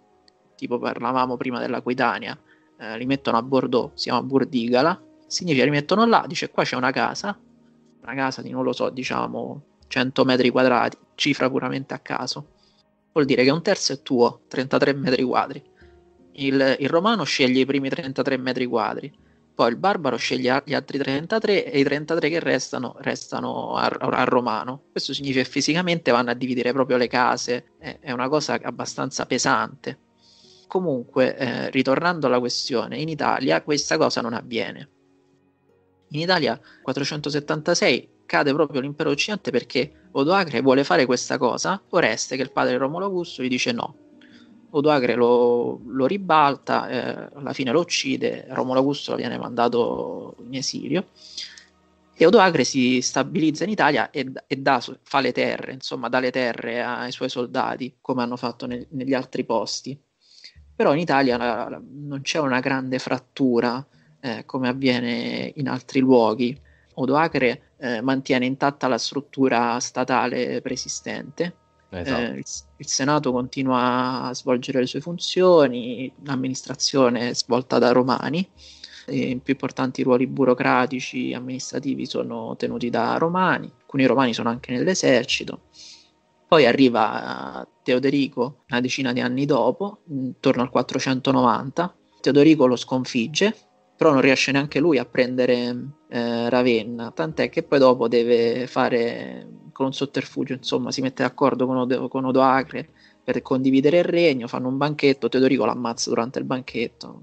tipo parlavamo prima della Quitania, eh, li mettono a Bordeaux, si chiama Burdigala, significa li mettono là, dice qua c'è una casa, una casa di non lo so, diciamo 100 metri quadrati, cifra puramente a caso. Vuol dire che un terzo è tuo, 33 metri quadri. Il, il romano sceglie i primi 33 metri quadri, poi il barbaro sceglie gli altri 33 e i 33 che restano restano al romano. Questo significa che fisicamente vanno a dividere proprio le case, è, è una cosa abbastanza pesante. Comunque, eh, ritornando alla questione, in Italia questa cosa non avviene. In Italia 476 cade proprio l'impero occidente perché Odoacre vuole fare questa cosa, Oreste, che è il padre di Romolo Augusto, gli dice no. Odoacre lo, lo ribalta, eh, alla fine lo uccide, Romolo Augusto viene mandato in esilio e Odoacre si stabilizza in Italia e, e dà, fa le terre, insomma dà le terre ai suoi soldati come hanno fatto nel, negli altri posti. Però in Italia la, la, non c'è una grande frattura eh, come avviene in altri luoghi. Odoacre eh, mantiene intatta la struttura statale preesistente. Eh, esatto. Eh, il, il, Senato continua a svolgere le sue funzioni, l'amministrazione è svolta da romani, i più importanti ruoli burocratici e amministrativi sono tenuti da romani, alcuni romani sono anche nell'esercito. Poi arriva eh, Teoderico una decina di anni dopo, intorno al 490. Teodorico lo sconfigge però non riesce neanche lui a prendere eh, Ravenna, tant'è che poi dopo deve fare con un sotterfugio, insomma, si mette d'accordo con, Od- con Odoacre per condividere il regno, fanno un banchetto, Teodorico l'ammazza durante il banchetto,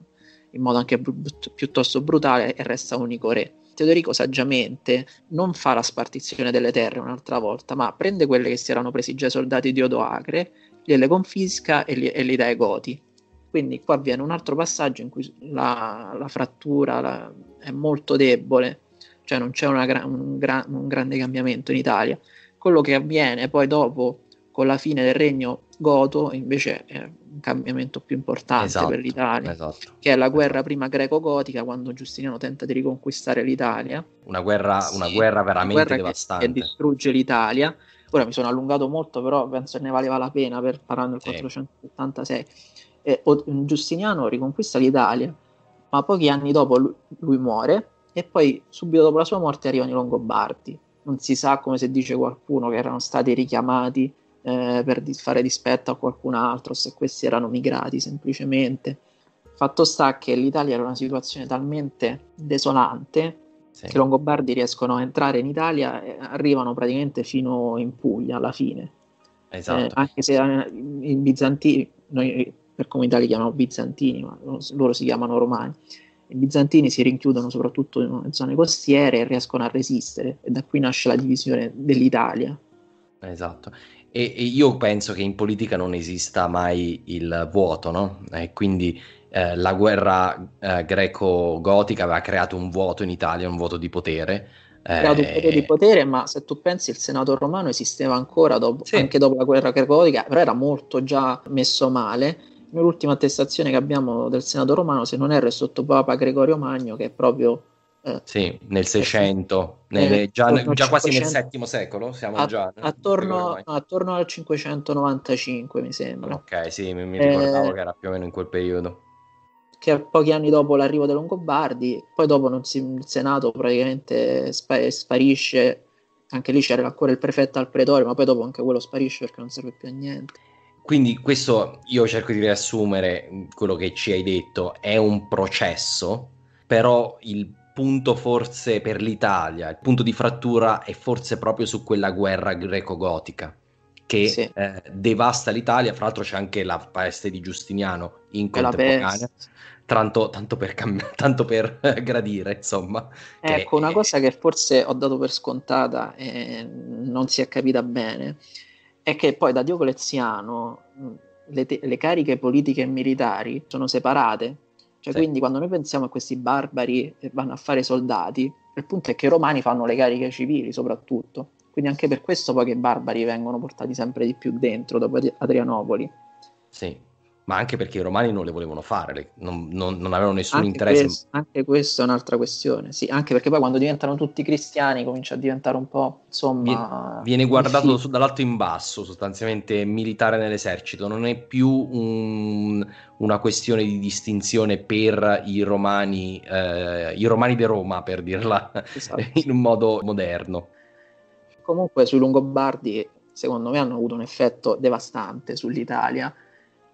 in modo anche brut- piuttosto brutale e resta unico re. Teodorico saggiamente non fa la spartizione delle terre un'altra volta, ma prende quelle che si erano presi già i soldati di Odoacre, gliele confisca e li, e li dà ai Goti. Quindi qua avviene un altro passaggio in cui la, la frattura la, è molto debole, cioè non c'è gra- un, gra- un grande cambiamento in Italia. Quello che avviene poi dopo con la fine del regno goto invece è un cambiamento più importante esatto, per l'Italia, esatto, che è la esatto. guerra esatto. prima greco-gotica quando Giustiniano tenta di riconquistare l'Italia. Una guerra, sì, una guerra veramente una guerra devastante. Che, che, distrugge l'Italia. Ora mi sono allungato molto, però penso che ne valeva la pena per parlare del sì. 476 eh, Giustiniano riconquista l'Italia, ma pochi anni dopo lui, lui muore e poi subito dopo la sua morte arrivano i Longobardi. Non si sa, come se dice qualcuno, che erano stati richiamati eh, per fare dispetto a qualcun altro, se questi erano migrati semplicemente. Fatto sta che l'Italia era una situazione talmente desolante sì. che i Longobardi riescono a entrare in Italia e arrivano praticamente fino in Puglia alla fine. Esatto. Eh, anche se eh, i bizantini, noi per come i tali chiamano bizantini, ma loro si chiamano romani. I bizantini si rinchiudono soprattutto in zone costiere e riescono a resistere, e da qui nasce la divisione dell'Italia. Esatto. E, e io penso che in politica non esista mai il vuoto, no? E quindi eh, la guerra eh, greco-gotica aveva creato un vuoto in Italia, un vuoto di potere, creato un po' eh, di potere, ma se tu pensi il Senato romano esisteva ancora dopo, sì. anche dopo la guerra greco-gotica, però era molto già messo male L'ultima attestazione che abbiamo del Senato romano, se non erro, è sotto Papa Gregorio Magno, che è proprio... Eh, sì, nel 600, eh, nel, nel, eh, già, già quasi nel VII secolo, siamo a, già... Attorno, attorno, al 595, mi sembra. Ok, sì, mi, mi ricordavo eh, che era più o meno in quel periodo. Che pochi anni dopo l'arrivo dei Longobardi, poi dopo si, il Senato praticamente spa- sparisce, anche lì c'era ancora il prefetto al pretore, ma poi dopo anche quello sparisce perché non serve più a niente. Quindi questo io cerco di riassumere mm, quello che ci hai detto, è un processo, però il punto forse per l'Italia, il punto di frattura è forse proprio su quella guerra greco-gotica che sì. eh, devasta l'Italia, fra l'altro c'è anche la peste di Giustiniano in contemporanea. Tanto, tanto, per, cam- tanto per gradire, insomma. Ecco, che, una cosa che forse ho dato per scontata e non si è capita bene è che poi da Diocleziano mm, le, te- le cariche politiche e militari sono separate. Cioè, sì. Quindi quando noi pensiamo a questi barbari che vanno a fare soldati, il punto è che i romani fanno le cariche civili soprattutto. Quindi anche per questo poi che i barbari vengono portati sempre di più dentro dopo Adrianopoli. Sì ma anche perché i romani non le volevano fare, non, non, non avevano nessun anche interesse. Questo, anche questa è un'altra questione, sì, anche perché poi quando diventano tutti cristiani comincia a diventare un po', insomma... Viene, viene guardato sì. dall'alto in basso, sostanzialmente militare nell'esercito, non è più un, una questione di distinzione per i romani, eh, i romani di Roma, per dirla esatto. in un modo moderno. Comunque sui Longobardi, secondo me, hanno avuto un effetto devastante sull'Italia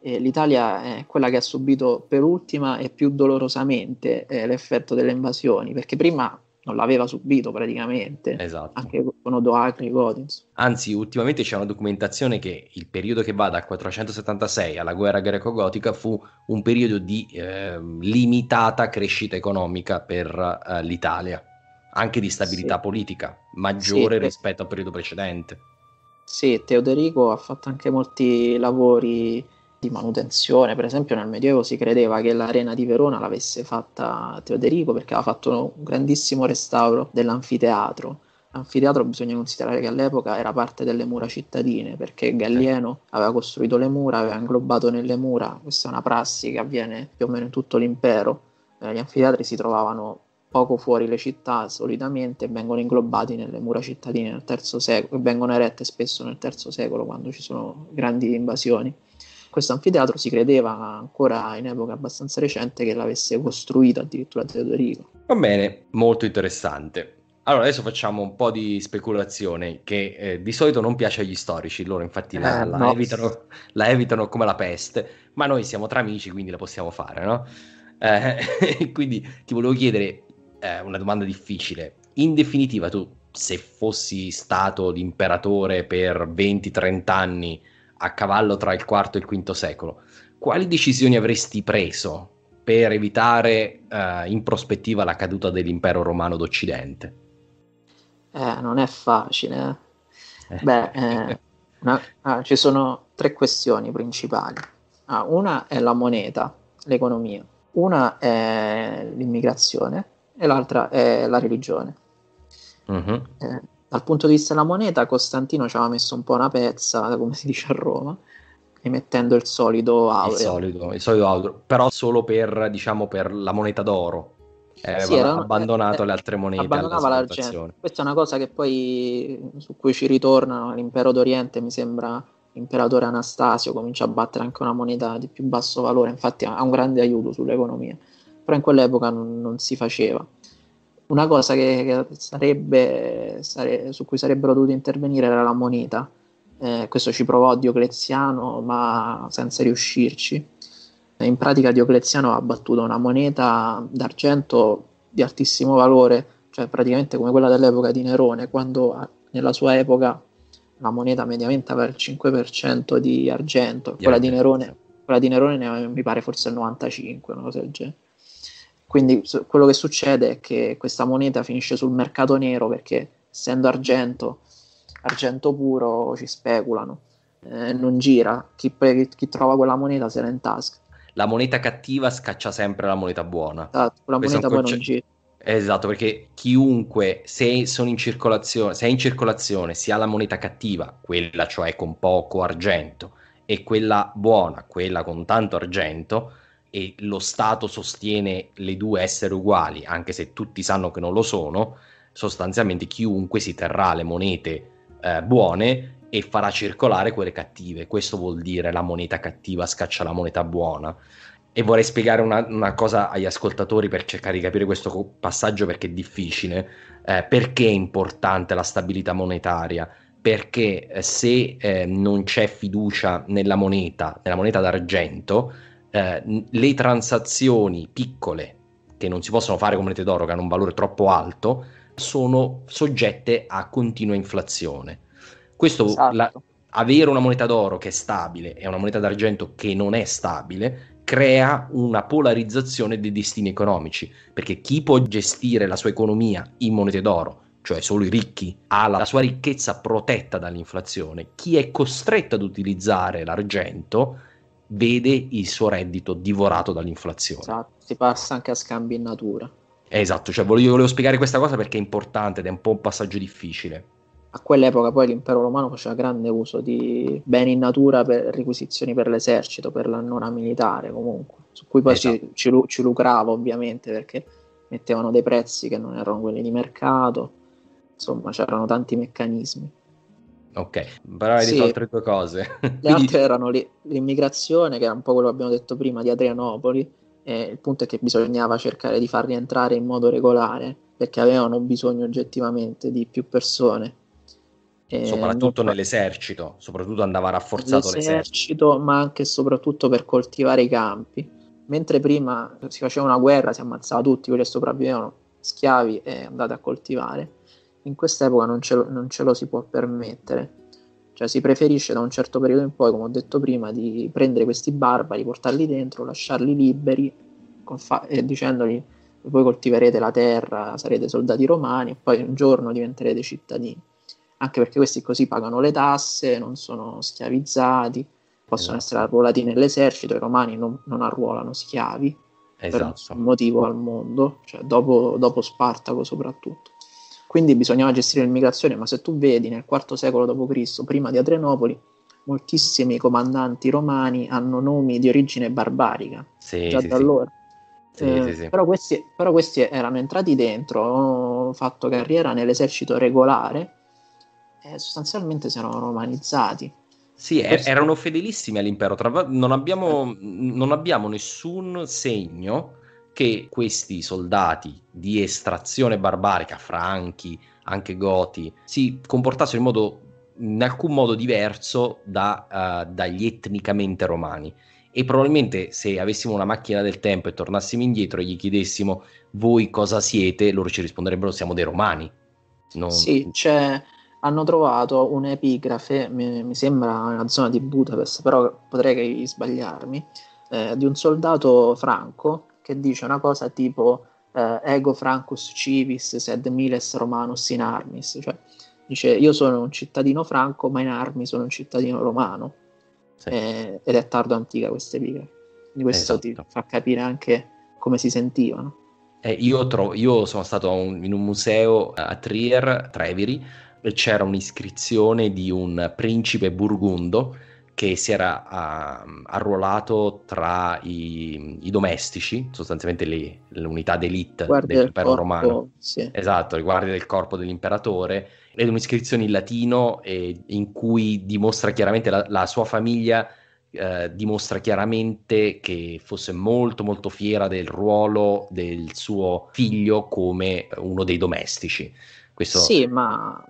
eh, l'Italia è quella che ha subito per ultima e più dolorosamente eh, l'effetto delle invasioni, perché prima non l'aveva subito praticamente, esatto. anche con Odo Acri Godins. Anzi, ultimamente c'è una documentazione che il periodo che va dal 476 alla guerra greco-gotica fu un periodo di eh, limitata crescita economica per eh, l'Italia, anche di stabilità sì. politica, maggiore sì, rispetto al periodo precedente. Sì, Teoderico ha fatto anche molti lavori di manutenzione. Per esempio, nel Medioevo si credeva che l'arena di Verona l'avesse fatta Teoderico perché aveva fatto un grandissimo restauro dell'anfiteatro. L'anfiteatro bisogna considerare che all'epoca era parte delle mura cittadine perché Gallieno aveva costruito le mura, aveva inglobato nelle mura, questa è una prassi che avviene più o meno in tutto l'impero, eh, gli anfiteatri si trovavano poco fuori le città solitamente e vengono inglobati nelle mura cittadine nel terzo secolo, e vengono erette spesso nel terzo secolo quando ci sono grandi invasioni questo anfiteatro si credeva ancora in epoca abbastanza recente che l'avesse costruito addirittura Teodorico. Va bene, molto interessante. Allora, adesso facciamo un po' di speculazione che eh, di solito non piace agli storici, loro infatti la, eh, la, no. evitano, la, evitano, come la peste, ma noi siamo tra amici quindi la possiamo fare, no? Eh, quindi ti volevo chiedere eh, una domanda difficile. In definitiva, tu se fossi stato l'imperatore per 20-30 anni, a cavallo tra il IV e il V secolo, quali decisioni avresti preso per evitare eh, in prospettiva la caduta dell'impero romano d'Occidente? Eh, non è facile. Eh. eh. Beh, eh, no, no, ah, ci sono tre questioni principali. Ah, una è la moneta, l'economia, una è l'immigrazione e l'altra è la religione. Uh-huh. Eh, dal punto di vista della moneta, Costantino ci aveva messo un po' una pezza, come si dice a Roma, emettendo il solido aureo. Il solido, il solido aureo, però solo per, diciamo, per la moneta d'oro. Eh, sì, era, abbandonato eh, le altre monete. Abbandonava l'argento. Questa è una cosa che poi su cui ci ritornano l'impero d'Oriente, mi sembra l'imperatore Anastasio comincia a battere anche una moneta di più basso valore, infatti ha un grande aiuto sull'economia, però in quell'epoca non, non si faceva. Una cosa che, che sarebbe, sare, su cui sarebbero dovuti intervenire era la moneta. Eh, questo ci provò Diocleziano, ma senza riuscirci. Eh, in pratica Diocleziano ha battuto una moneta d'argento di altissimo valore, cioè praticamente come quella dell'epoca di Nerone, quando ah, nella sua epoca la moneta mediamente aveva il 5% di argento, quella di, Nerone, quella di Nerone ne aveva, mi pare forse il 95, una cosa del genere. Quindi quello che succede è che questa moneta finisce sul mercato nero perché essendo argento, argento puro, ci speculano, eh, non gira, chi, pre- chi, trova quella moneta se la tasca La moneta cattiva scaccia sempre la moneta buona. Esatto, la moneta poi conce- non gira. Esatto, perché chiunque, se, sono in circolazione, se è in circolazione sia la moneta cattiva, quella cioè con poco argento, e quella buona, quella con tanto argento, e lo Stato sostiene le due essere uguali, anche se tutti sanno che non lo sono, sostanzialmente chiunque si terrà le monete eh, buone e farà circolare quelle cattive. Questo vuol dire la moneta cattiva scaccia la moneta buona. E vorrei spiegare una, una cosa agli ascoltatori per cercare di capire questo passaggio perché è difficile. Eh, perché è importante la stabilità monetaria? Perché eh, se eh, non c'è fiducia nella moneta, nella moneta d'argento, eh, le transazioni piccole che non si possono fare con monete d'oro che hanno un valore troppo alto sono soggette a continua inflazione. Questo esatto. la, avere una moneta d'oro che è stabile e una moneta d'argento che non è stabile crea una polarizzazione dei destini economici, perché chi può gestire la sua economia in monete d'oro, cioè solo i ricchi, ha la sua ricchezza protetta dall'inflazione, chi è costretto ad utilizzare l'argento vede il suo reddito divorato dall'inflazione. Esatto, si passa anche a scambi in natura. Eh, esatto, cioè volevo, volevo spiegare questa cosa perché è importante ed è un po' un passaggio difficile. A quell'epoca poi l'impero romano faceva grande uso di beni in natura per requisizioni per l'esercito, per la nona militare comunque, su cui poi esatto. ci, ci, ci lucrava ovviamente perché mettevano dei prezzi che non erano quelli di mercato, insomma c'erano tanti meccanismi. Ok, però hai sì, detto altre due cose. Le altre erano l'immigrazione, che era un po' quello che abbiamo detto prima, di Adrianopoli. E il punto è che bisognava cercare di farli entrare in modo regolare, perché avevano bisogno oggettivamente di più persone. E soprattutto non... nell'esercito, soprattutto andava rafforzato l'esercito, l'esercito, ma anche e soprattutto per coltivare i campi. Mentre prima si faceva una guerra, si ammazzava tutti, quelli che sopravvivevano, schiavi e andate a coltivare in quest'epoca non ce, lo, non ce lo si può permettere. Cioè si preferisce da un certo periodo in poi, come ho detto prima, di prendere questi barbari, portarli dentro, lasciarli liberi, fa- eh, dicendogli voi coltiverete la terra, sarete soldati romani e poi un giorno diventerete cittadini. Anche perché questi così pagano le tasse, non sono schiavizzati, possono esatto. essere arruolati nell'esercito, i romani non, non arruolano schiavi esatto. per nessun motivo al mondo, cioè dopo, dopo Spartaco soprattutto. Quindi bisognava gestire l'immigrazione, ma se tu vedi nel IV secolo d.C., prima di Adrenopoli, moltissimi comandanti romani hanno nomi di origine barbarica, sì, già sì, da sì. allora. Eh, però, questi, però, questi, erano entrati dentro, hanno fatto carriera nell'esercito regolare e sostanzialmente si erano romanizzati. Sì, Questo... erano fedelissimi all'impero. Tra... Non, abbiamo, non abbiamo nessun segno che questi soldati di estrazione barbarica, franchi, anche goti, si comportassero in, modo, in alcun modo diverso da, uh, dagli etnicamente romani. E probabilmente se avessimo una macchina del tempo e tornassimo indietro e gli chiedessimo voi cosa siete, loro ci risponderebbero siamo dei romani. Non... Sì, c'è, hanno trovato un'epigrafe, mi, mi sembra nella zona di Budapest, però potrei sbagliarmi, eh, di un soldato franco che dice una cosa tipo eh, ego francus civis sed miles romanus in armis, cioè dice io sono un cittadino franco ma in armi sono un cittadino romano sì. eh, ed è tardo antica queste righe. Quindi questo esatto. ti fa capire anche come si sentivano. Eh, io, tro- io, sono stato un, in un museo a Trier, Treviri, e c'era un'iscrizione di un principe burgundo che si era a, ah, arruolato tra i, i domestici, sostanzialmente le, l'unità d'elite guardia dell'impero corpo, romano. Sì. Esatto, riguardi del corpo dell'imperatore, ed un'iscrizione in latino eh, in cui dimostra chiaramente la, la sua famiglia. Eh, dimostra chiaramente che fosse molto molto fiera del ruolo del suo figlio come uno dei domestici. Questo... Sì, ma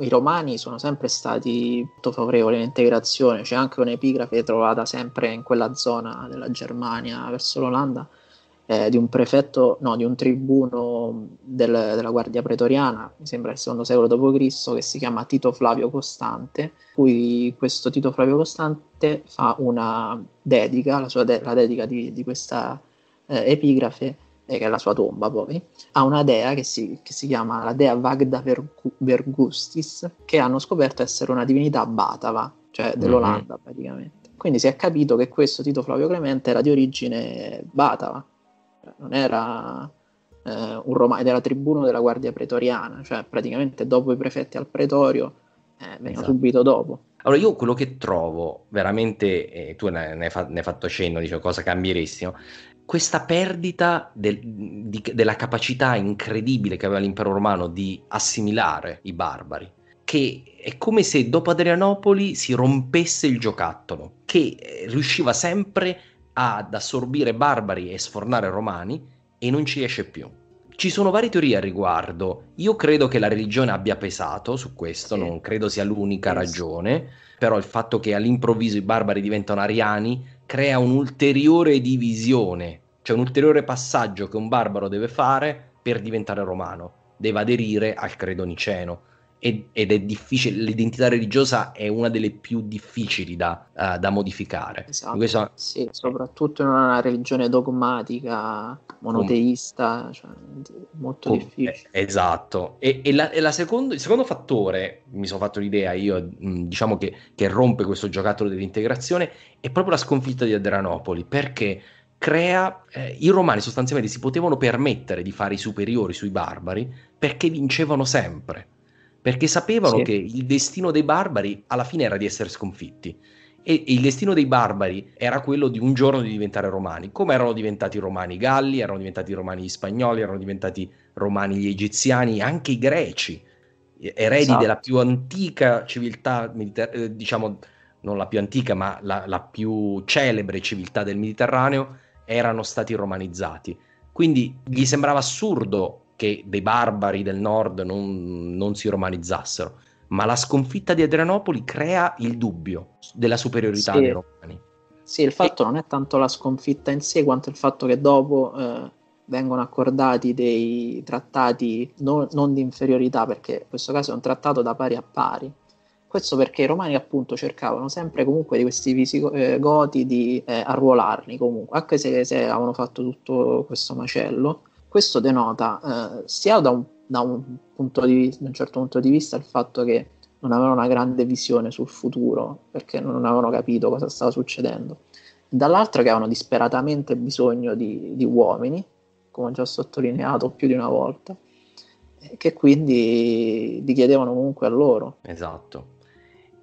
i romani sono sempre stati molto favorevoli all'integrazione, c'è anche un'epigrafe trovata sempre in quella zona della Germania verso l'Olanda eh, di un prefetto, no, di un tribuno del, della Guardia Pretoriana, mi sembra il secondo secolo d.C., che si chiama Tito Flavio Costante, cui questo Tito Flavio Costante fa una dedica, la, de- la dedica di, di questa eh, epigrafe, che è la sua tomba poi, a una dea che si, che si chiama la dea Vagda Vergu- Vergustis, che hanno scoperto essere una divinità batava, cioè mhm. dell'Olanda mm-hmm. praticamente. Quindi si è capito che questo Tito Flavio Clemente era di origine batava, cioè, non era eh, un romano, era tribuno della Guardia Pretoriana, cioè praticamente dopo i prefetti al pretorio eh, veniva esatto. subito dopo. Allora, io quello che trovo veramente, eh, tu ne, ne, fa, ne, hai fatto cenno, dicevo cosa cambieresti, no? questa perdita del, di, della capacità incredibile che aveva l'impero romano di assimilare i barbari, che è come se dopo Adrianopoli si rompesse il giocattolo, che eh, riusciva sempre ad assorbire barbari e sfornare romani e non ci riesce più. Ci sono varie teorie al riguardo. Io credo che la religione abbia pesato su questo, sì. non credo sia l'unica sì. ragione, però il fatto che all'improvviso i barbari diventano ariani crea un'ulteriore divisione, cioè un ulteriore passaggio che un barbaro deve fare per diventare romano, deve aderire al credo niceno ed, è difficile, l'identità religiosa è una delle più difficili da, uh, da modificare. Esatto, questo... sì, soprattutto in una religione dogmatica, monoteista, cioè, molto um, difficile. Eh, esatto, e, e, la, e la secondo, il secondo fattore, mi sono fatto l'idea io, mm, diciamo che, che rompe questo giocattolo dell'integrazione, è proprio la sconfitta di Adrianopoli, perché crea eh, i romani sostanzialmente si potevano permettere di fare i superiori sui barbari perché vincevano sempre perché sapevano sì. che il destino dei barbari alla fine era di essere sconfitti. E il destino dei barbari era quello di un giorno di diventare romani, come erano diventati romani i galli, erano diventati romani gli spagnoli, erano diventati romani gli egiziani, anche i greci, eredi esatto. della più antica civiltà, mediter- eh, diciamo non la più antica, ma la, la più celebre civiltà del Mediterraneo, erano stati romanizzati. Quindi gli sembrava assurdo che dei barbari del nord non, non si romanizzassero, ma la sconfitta di Adrianopoli crea il dubbio della superiorità sì. dei romani. Sì, il fatto e... non è tanto la sconfitta in sé quanto il fatto che dopo eh, vengono accordati dei trattati no, non di inferiorità, perché in questo caso è un trattato da pari a pari, questo perché i romani appunto cercavano sempre comunque di questi visigoti eh, di eh, arruolarli comunque, anche se, se, avevano fatto tutto questo macello, questo denota eh, sia da, un, da un, di, un, certo punto di vista il fatto che non avevano una grande visione sul futuro perché non avevano capito cosa stava succedendo, dall'altro che avevano disperatamente bisogno di, di uomini, come ho già sottolineato più di una volta, che quindi li chiedevano comunque a loro. Esatto.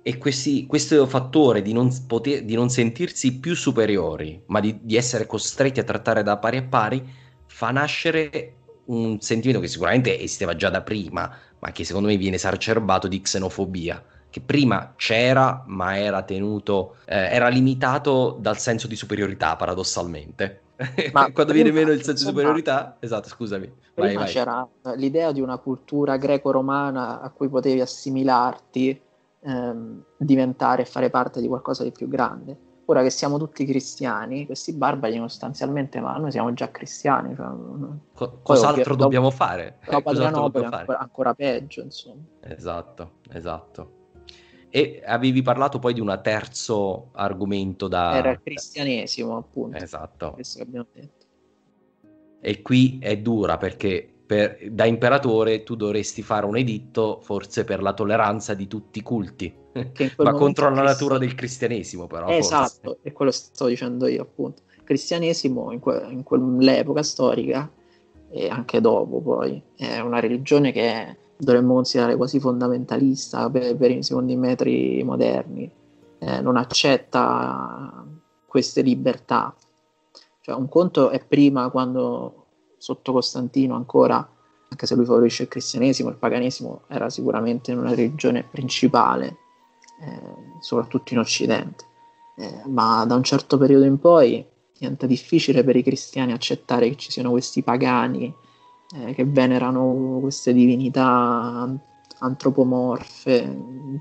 E questi, questo fattore di non, poter, di non sentirsi più superiori, ma di, di essere costretti a trattare da pari a pari, fa nascere un sentimento che sicuramente esisteva già da prima, ma che secondo me viene esacerbato di xenofobia, che prima c'era, ma era tenuto, eh, era limitato dal senso di superiorità, paradossalmente. Ma quando viene meno il senso di superiorità, esatto, scusami. Prima vai, vai. c'era l'idea di una cultura greco-romana a cui potevi assimilarti, ehm, diventare e fare parte di qualcosa di più grande. Ora che siamo tutti cristiani, questi barbari sostanzialmente, ma noi siamo già cristiani. Cioè... Co- cos'altro ovvio, dobbiamo dopo, fare? Dopo Adrianopoli ancora, ancora peggio, insomma. Esatto, esatto. E avevi parlato poi di un terzo argomento da... Era il cristianesimo, appunto. Esatto. Questo che abbiamo detto. E qui è dura perché per, da imperatore tu dovresti fare un editto forse per la tolleranza di tutti i culti, ma contro la natura del cristianesimo però. Esatto, forse. e quello sto dicendo io appunto. Il cristianesimo in, que- in quell'epoca storica e anche dopo poi è una religione che dovremmo considerare quasi fondamentalista per, per i secondi metri moderni, eh, non accetta queste libertà. Cioè, un conto è prima quando sotto Costantino ancora, anche se lui favorisce il cristianesimo, il paganesimo era sicuramente una religione principale, eh, soprattutto in Occidente. Eh, ma da un certo periodo in poi diventa difficile per i cristiani accettare che ci siano questi pagani eh, che venerano queste divinità antropomorfe.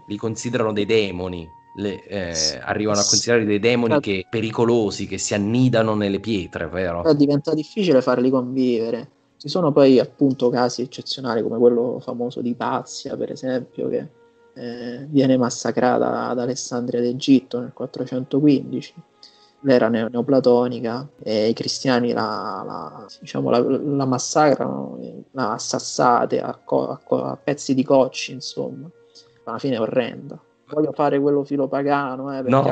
Li considerano dei demoni le, eh, arrivano a considerare dei demoni eh, che, pericolosi che si annidano nelle pietre, vero? Però diventa difficile farli convivere. Ci sono poi appunto casi eccezionali come quello famoso di Pazia, per esempio, che eh, viene massacrata ad Alessandria d'Egitto nel 415. L'era neoplatonica e i cristiani la, la, diciamo, la, la massacrano, la assassate a, co- a, co- a pezzi di cocci, insomma. Alla fine è orrenda voglio fare quello filopagano. Eh, no, no,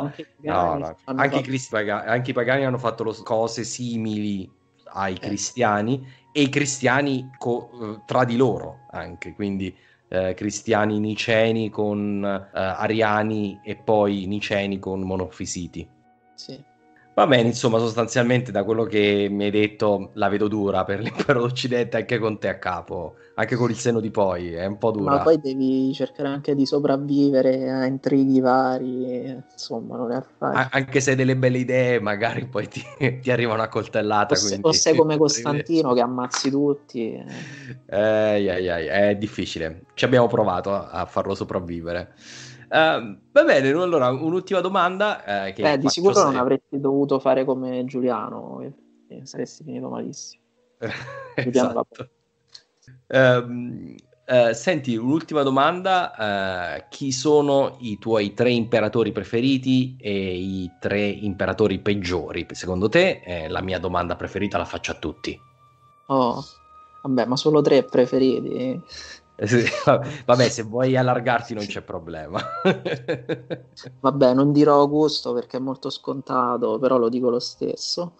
anche, no, no. Anche, fatto... i paga- anche, i pagani hanno fatto lo- cose simili ai eh. cristiani e i cristiani co- eh, tra di loro anche, quindi eh, cristiani niceni con eh, ariani e poi niceni con monofisiti. Sì. Va bene, insomma, sostanzialmente da quello che mi hai detto la vedo dura per l'impero d'Occidente anche con te a capo, anche con il seno di poi, è un po' dura. Ma poi devi cercare anche di sopravvivere a intrighi vari, insomma, non è affatto. anche se hai delle belle idee, magari poi ti, ti arriva una coltellata. O, se, quindi... sei come Costantino che ammazzi tutti. Eh. Eh, yeah, yeah, è difficile, ci abbiamo provato a farlo sopravvivere. Ehm, va bene, allora un'ultima domanda. Eh, Beh, di sicuro se... non avresti dovuto fare come Giuliano, saresti finito malissimo. Giuliano esatto. um, uh, senti, un'ultima domanda. Uh, chi sono i tuoi tre imperatori preferiti e i tre imperatori peggiori? Secondo te eh, la mia domanda preferita la faccio a tutti. Oh, vabbè, ma solo tre preferiti. Vabbè, se vuoi allargarti non c'è problema. Vabbè, non dirò Augusto perché è molto scontato, però lo dico lo stesso.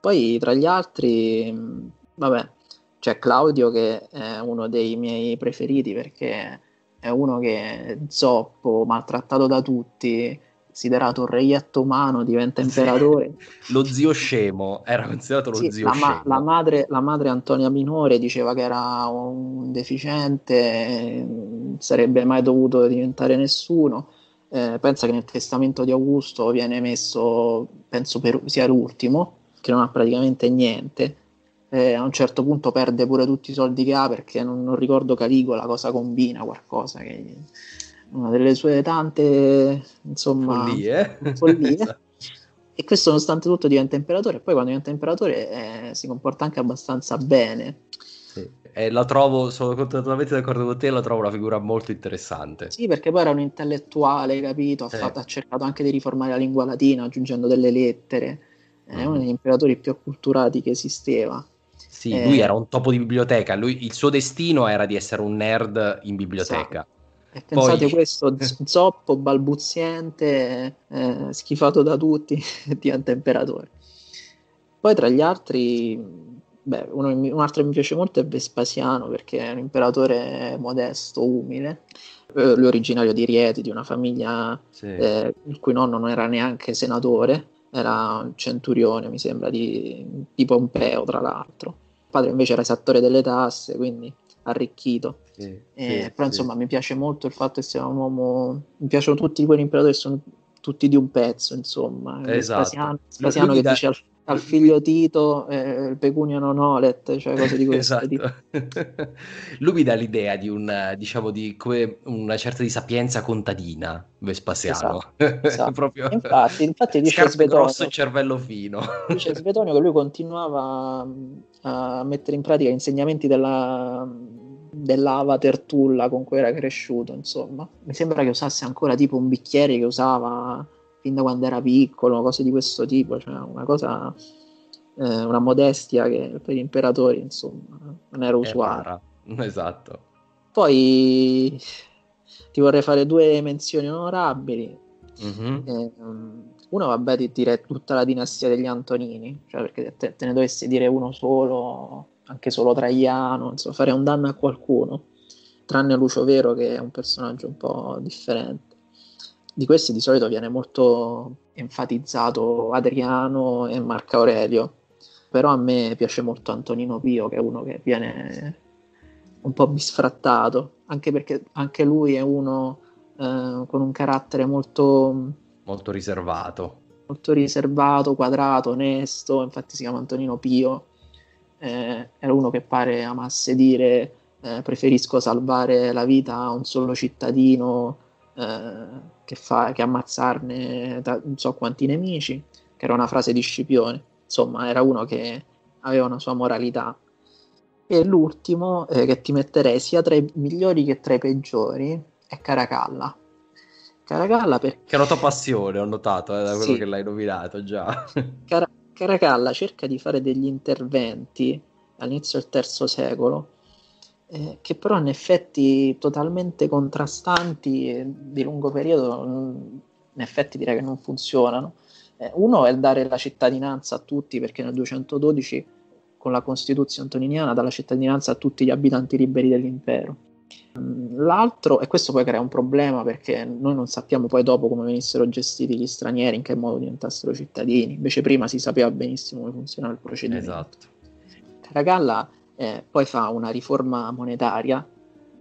Poi tra gli altri, mm, vabbè, c'è Claudio che è uno dei miei preferiti perché è uno che è zoppo, maltrattato da tutti, considerato un reietto umano, diventa imperatore. lo zio scemo, era considerato lo sì, zio la ma- scemo. La madre, la madre, Antonia Minore diceva che era un deficiente, non sarebbe mai dovuto diventare nessuno. Eh, pensa che nel testamento di Augusto viene messo, penso per, sia l'ultimo, che non ha praticamente niente. Eh, a un certo punto perde pure tutti i soldi che ha perché non, non ricordo Caligola cosa combina, qualcosa che una delle sue tante insomma, follie. Eh. follie. esatto. E questo nonostante tutto diventa imperatore, e poi quando diventa imperatore eh, si comporta anche abbastanza bene. Sì. E la trovo, sono completamente d'accordo con te, la trovo una figura molto interessante. Sì, perché poi era un intellettuale, capito, ha, fatto, ha cercato anche di riformare la lingua latina aggiungendo delle lettere. È mm. uno degli imperatori più acculturati che esisteva. Sì, eh. lui era un topo di biblioteca, lui, il suo destino era di essere un nerd in biblioteca. Esatto. E eh, pensate Poi... questo eh. zoppo, balbuziente, eh, schifato da tutti, diventa imperatore. Poi tra gli altri, beh, uno, un altro che mi piace molto è Vespasiano perché è un imperatore modesto, umile. Eh, lui originario di Rieti, di una famiglia sì. eh, il cui nonno non era neanche senatore, era un centurione, mi sembra, di, di Pompeo, tra l'altro. Il padre invece era esattore delle tasse, quindi arricchito. Sì, eh, sì, però insomma sì. mi piace molto il fatto che sia un uomo, mi piacciono tutti quegli imperatori che sono tutti di un pezzo, insomma. Eh, esatto. Spasiano, che dà... dice al, al, figlio Tito, eh, il pecunio non olet, cioè cose di questo esatto. tipo. Lui mi dà l'idea di, un, diciamo, di una certa di sapienza contadina, Vespasiano. Esatto, esatto. Proprio... Infatti, infatti dice Svetonio, grosso cervello fino. dice Svetonio che lui continuava a mettere in pratica insegnamenti della, dell'avatar Tulla con cui era cresciuto, insomma. Mi sembra che usasse ancora tipo un bicchiere che usava fin da quando era piccolo, cose di questo tipo, cioè una cosa, eh, una modestia che per gli imperatori, insomma, non era usuale. Esatto. Poi ti vorrei fare due menzioni onorabili. Mm-hmm. Eh, uno vabbè di dire tutta la dinastia degli Antonini, cioè perché te, te ne dovessi dire uno solo, anche solo Traiano, insomma fare un danno a qualcuno, tranne Lucio Vero che è un personaggio un po' differente. Di questi di solito viene molto enfatizzato Adriano e Marco Aurelio, però a me piace molto Antonino Pio che è uno che viene un po' bisfrattato, anche perché anche lui è uno eh, con un carattere molto Molto riservato. Molto riservato, quadrato, onesto, infatti si chiama Antonino Pio. Eh, era uno che pare amasse dire eh, preferisco salvare la vita a un solo cittadino eh, che, fa, che ammazzarne da, non so quanti nemici, che era una frase di Scipione. Insomma, era uno che aveva una sua moralità. E l'ultimo eh, che ti metterei sia tra i migliori che tra i peggiori è Caracalla. Caracalla perché... Che è passione, ho notato, eh, da quello sì. che l'hai nominato già. Car- Caracalla cerca di fare degli interventi all'inizio del terzo secolo eh, che però in effetti totalmente contrastanti e di lungo periodo mm, in effetti direi che non funzionano. Eh, uno è il dare la cittadinanza a tutti perché nel 212 con la Costituzione antoniniana dà la cittadinanza a tutti gli abitanti liberi dell'impero L'altro, e questo poi crea un problema perché noi non sappiamo poi dopo come venissero gestiti gli stranieri, in che modo diventassero cittadini, invece prima si sapeva benissimo come funzionava il procedimento. Esatto. Caracalla eh, poi fa una riforma monetaria,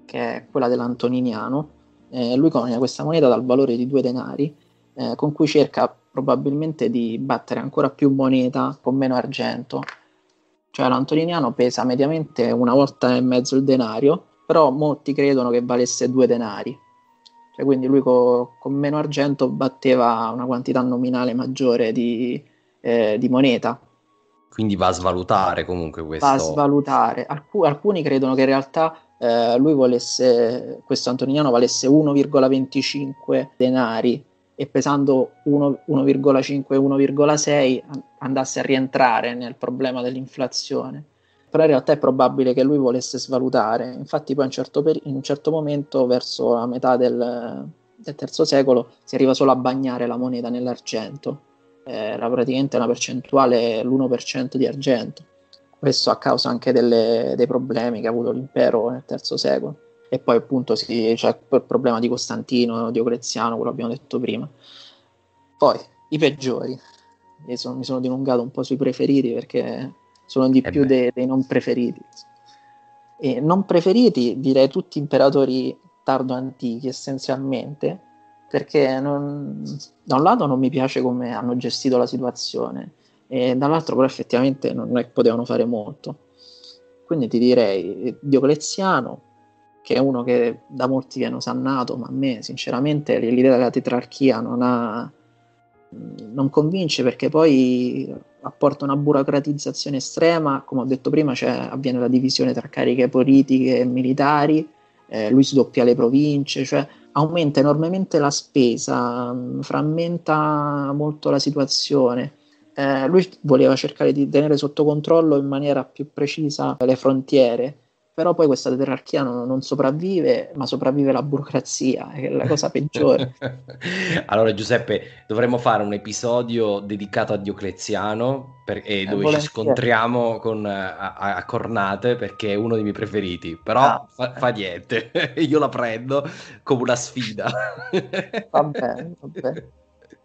che è quella dell'Antoniniano, eh, lui conia questa moneta dal valore di due denari, eh, con cui cerca probabilmente di battere ancora più moneta con meno argento, cioè l'Antoniniano pesa mediamente una volta e mezzo il denario però molti credono che valesse due denari. Cioè, quindi lui co- con meno argento batteva una quantità nominale maggiore di, eh, di moneta. Quindi va a svalutare comunque questo. Va a svalutare. Alcu- alcuni credono che in realtà eh, lui volesse, questo Antoniniano valesse 1,25 denari e pesando 1,5-1,6 andasse a rientrare nel problema dell'inflazione però in realtà è probabile che lui volesse svalutare. Infatti poi in, certo per- in un certo momento, verso la metà del, del III secolo, si arriva solo a bagnare la moneta nell'argento. Era praticamente una percentuale, l'1% di argento. Questo a causa anche delle, dei problemi che ha avuto l'impero nel terzo secolo. E poi appunto c'è il problema di Costantino, Diocleziano, quello abbiamo detto prima. Poi, i peggiori. Sono, mi sono dilungato un po' sui preferiti perché sono di eh più dei, dei, non preferiti. E non preferiti direi tutti imperatori tardo antichi essenzialmente, perché non, da un lato non mi piace come hanno gestito la situazione, e dall'altro però effettivamente non è che potevano fare molto. Quindi ti direi Diocleziano, che è uno che da molti viene non ma a me sinceramente l'idea della tetrarchia non ha non convince perché poi apporta una burocratizzazione estrema, come ho detto prima cioè avviene la divisione tra cariche politiche e militari, eh, lui sdoppia le province, cioè aumenta enormemente la spesa, mm, frammenta molto la situazione. Eh, lui voleva cercare di tenere sotto controllo in maniera più precisa le frontiere, però poi questa terarchia non, non, sopravvive, ma sopravvive la burocrazia, che è la cosa peggiore. allora Giuseppe, dovremmo fare un episodio dedicato a Diocleziano, per, eh, dove volentieri. ci scontriamo con, eh, a, a, cornate, perché è uno dei miei preferiti, però ah, fa, fa, niente, io la prendo come una sfida. va bene, va bene.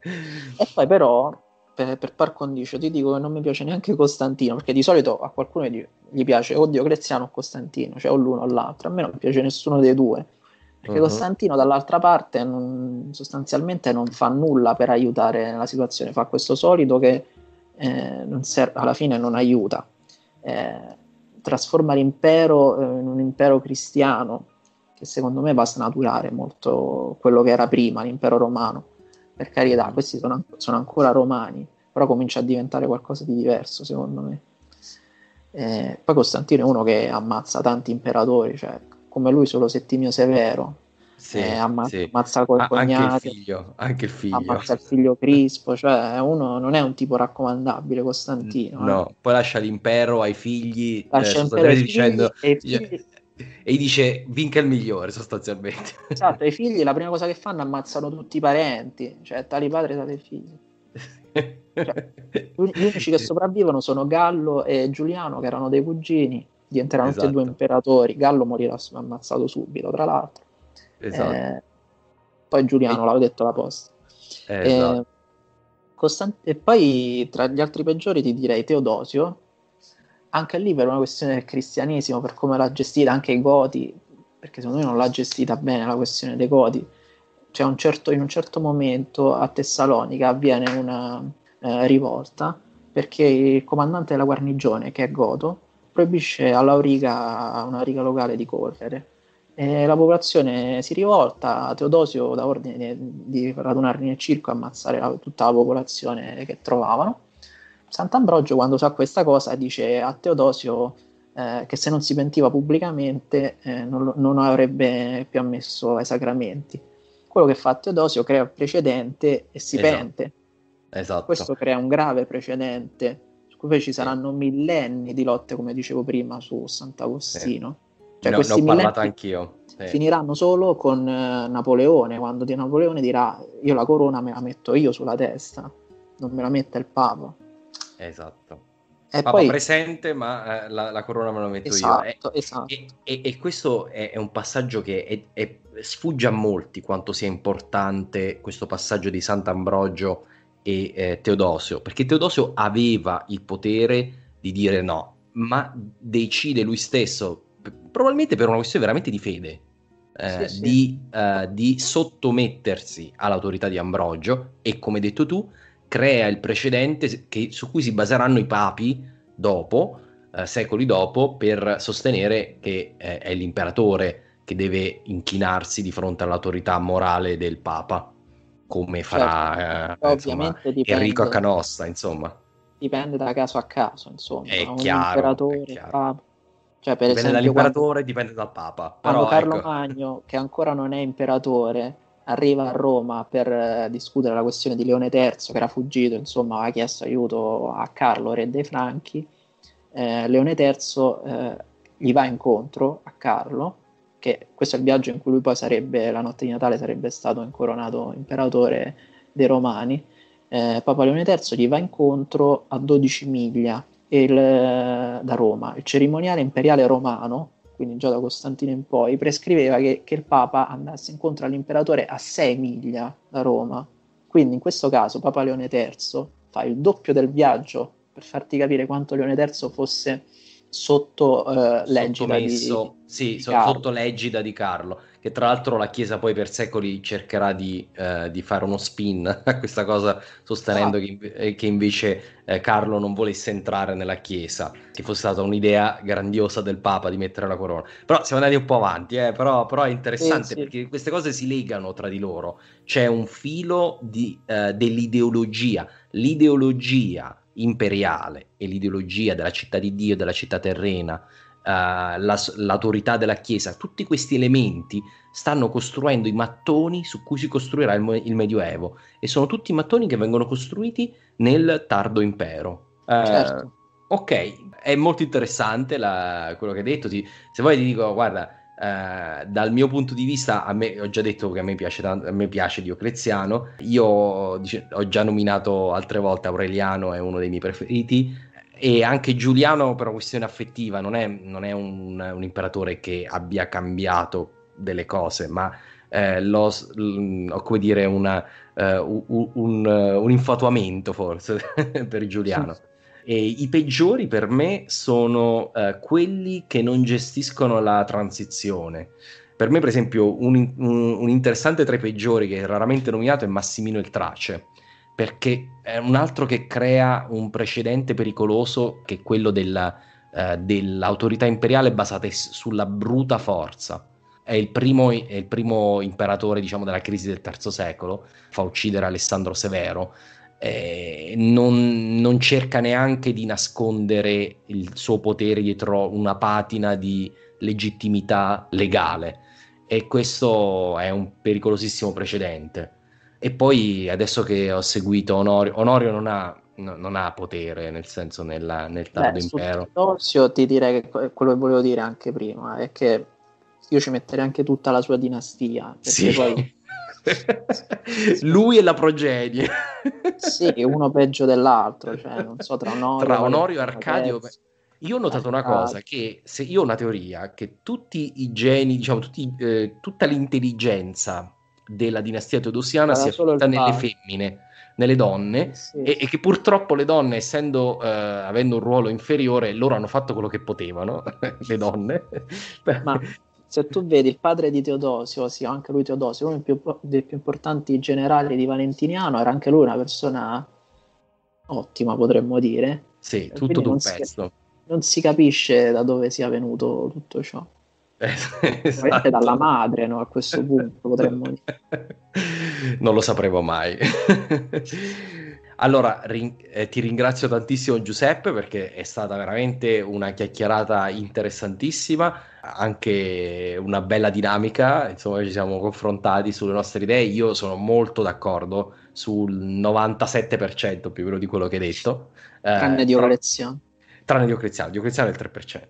E poi però per, per par condicio ti dico che non mi piace neanche Costantino, perché di solito a qualcuno gli, gli piace o Diocleziano o Costantino, cioè o l'uno o l'altro, a me non piace nessuno dei due, perché uh-huh. Costantino dall'altra parte non, sostanzialmente non fa nulla per aiutare la situazione, fa questo solito che eh, ser- alla fine non aiuta. Eh, trasforma l'impero eh, in un impero cristiano, che secondo me va a snaturare molto quello che era prima, l'impero romano per carità, questi sono, sono, ancora romani, però comincia a diventare qualcosa di diverso, secondo me. Eh, poi Costantino è uno che ammazza tanti imperatori, cioè, come lui solo Settimio Severo, sì, eh, amma- sì. ammazza col cognato, anche il, figlio, anche il figlio, ammazza il figlio Crispo, cioè uno non è un tipo raccomandabile Costantino. No, eh. poi lascia l'impero ai figli, lascia eh, l'impero ai figli e i figli, e gli dice vinca il migliore sostanzialmente. Esatto, i figli la prima cosa che fanno è ammazzano tutti i parenti, cioè tali padri, tali figli. Cioè, gli unici che sopravvivono sono Gallo e Giuliano, che erano dei cugini, diventeranno esatto. tutti e due esatto. imperatori. Gallo morirà ammazzato subito, tra l'altro. Esatto. Eh, poi Giuliano e... l'aveva detto la posta. esatto. eh, Costant- e poi tra gli altri peggiori ti direi Teodosio, anche lì per una questione del cristianesimo, per come l'ha gestita anche i Goti, perché secondo me non l'ha gestita bene la questione dei Goti. Cioè un certo, in un certo momento a Tessalonica avviene una eh, rivolta perché il comandante della guarnigione, che è Goto, proibisce all'auriga una riga locale di correre. E la popolazione si rivolta, Teodosio dà ordine di radunarli nel circo e ammazzare la, tutta la popolazione che trovavano Sant'Ambrogio quando sa questa cosa dice a Teodosio eh, che se non si pentiva pubblicamente eh, non, non, avrebbe più ammesso ai sacramenti. Quello che fa Teodosio crea il precedente e si esatto. pente. Esatto. Questo crea un grave precedente, su cui ci saranno millenni di lotte, come dicevo prima, su Sant'Agostino. Sì. Cioè, no, questi ne ho parlato anch'io. Sì. Finiranno solo con eh, Napoleone, quando di Napoleone dirà io la corona me la metto io sulla testa, non me la metta il Papa. Esatto. E Papa poi... presente, ma eh, la, la, corona me la metto esatto, io. E, esatto. e, e, e questo è, è, un passaggio che è, è, sfugge a molti quanto sia importante questo passaggio di Sant'Ambrogio e eh, Teodosio, perché Teodosio aveva il potere di dire no, ma decide lui stesso, probabilmente per una questione veramente di fede, eh, sì, sì. Di, eh, di, sottomettersi all'autorità di Ambrogio e come detto tu crea il precedente che, su cui si baseranno i papi dopo, eh, secoli dopo, per sostenere che eh, è l'imperatore che deve inchinarsi di fronte all'autorità morale del papa, come farà certo, eh, insomma, Enrico a Canossa, insomma. Dipende da caso a caso, insomma. È un chiaro, imperatore, è Papa. Ah, cioè, per dipende esempio, dall'imperatore, quando, dipende dal papa. Però, Carlo ecco. Magno, che ancora non è imperatore, arriva a Roma per eh, discutere la questione di Leone III che era fuggito, insomma ha chiesto aiuto a Carlo, re dei Franchi, eh, Leone III eh, gli va incontro a Carlo, che questo è il viaggio in cui lui poi sarebbe, la notte di Natale sarebbe stato incoronato imperatore dei Romani, eh, Papa Leone III gli va incontro a 12 miglia il, eh, da Roma. Il cerimoniale imperiale romano quindi già da Costantino in poi, prescriveva che, che il Papa andasse incontro all'imperatore a 6 miglia da Roma. Quindi in questo caso Papa Leone III fa il doppio del viaggio per farti capire quanto Leone III fosse sotto eh, legida di, sì, di Carlo. sotto legida di Carlo che tra l'altro la Chiesa poi per secoli cercherà di, eh, di fare uno spin a questa cosa, sostenendo ah. che, eh, che, invece eh, Carlo non volesse entrare nella Chiesa, che fosse stata un'idea grandiosa del Papa di mettere la corona. Però siamo andati un po' avanti, eh, però, però, è interessante sì, eh, sì. perché queste cose si legano tra di loro, c'è un filo di, eh, dell'ideologia, l'ideologia imperiale e l'ideologia della città di Dio, della città terrena, eh, la, l'autorità della Chiesa, tutti questi elementi stanno costruendo i mattoni su cui si costruirà il, il Medioevo e sono tutti mattoni che vengono costruiti nel tardo impero. Eh, certo. Uh, ok, è molto interessante la, quello che hai detto. Ti, se vuoi ti dico, guarda, uh, dal mio punto di vista, a me, ho già detto che a me piace, a me piace Diocleziano, io dice, ho già nominato altre volte Aureliano, è uno dei miei preferiti e anche Giuliano per una questione affettiva non è, non è un, un, imperatore che abbia cambiato delle cose ma eh, lo, l, come dire una, uh, un, un, infatuamento forse per Giuliano sì. E I peggiori per me sono uh, quelli che non gestiscono la transizione. Per me, per esempio, un, un, un interessante tra i peggiori che è raramente nominato è Massimino il Trace, perché è un altro che crea un precedente pericoloso che è quello della, eh, dell'autorità imperiale basata sulla bruta forza. È il, primo, è il primo, imperatore diciamo, della crisi del terzo secolo, fa uccidere Alessandro Severo, eh, non, non, cerca neanche di nascondere il suo potere dietro una patina di legittimità legale e questo è un pericolosissimo precedente. E poi adesso che ho seguito Onorio, Onorio non, ha, non ha, potere nel senso nella, nel tardo impero. Onorio ti direi che quello che volevo dire anche prima è che io ci metterei anche tutta la sua dinastia. Sì. Poi... Lui e la progenie. sì, uno peggio dell'altro, cioè, non so, tra Onorio, tra Onorio e Arcadio. Io ho notato una cosa, che se io ho una teoria che tutti i geni, diciamo, tutti, eh, tutta l'intelligenza della dinastia teodosiana Era si affida nelle femmine, nelle donne, sì. e, e, che purtroppo le donne, essendo, eh, avendo un ruolo inferiore, loro hanno fatto quello che potevano, le donne. Ma se tu vedi il padre di Teodosio, sì, anche lui Teodosio, uno dei più, dei più importanti generali di Valentiniano, era anche lui una persona ottima, potremmo dire. Sì, tutto d'un pezzo. Si, non si capisce da dove sia venuto tutto ciò. Eh, esatto. dalla madre no? a questo punto potremmo non lo sapremo mai allora rin- eh, ti ringrazio tantissimo Giuseppe perché è stata veramente una chiacchierata interessantissima anche una bella dinamica insomma ci siamo confrontati sulle nostre idee io sono molto d'accordo sul 97% più o meno di quello che hai detto eh, tranne Diocleziano tranne Diocleziano Diocleziano è il 3%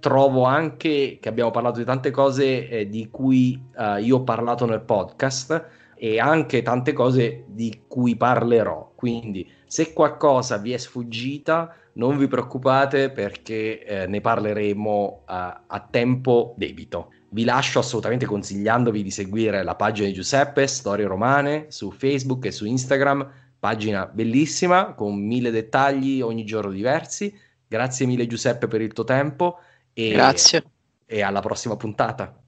trovo anche che abbiamo parlato di tante cose eh, di cui eh, io ho parlato nel podcast e anche tante cose di cui parlerò. Quindi se qualcosa vi è sfuggita, non vi preoccupate perché eh, ne parleremo a tempo debito. Vi lascio assolutamente consigliandovi di seguire la pagina di Giuseppe, Storie Romane, su Facebook e su Instagram, pagina bellissima con mille dettagli ogni giorno diversi. Grazie mille Giuseppe per il tuo tempo e, Grazie. E alla prossima puntata.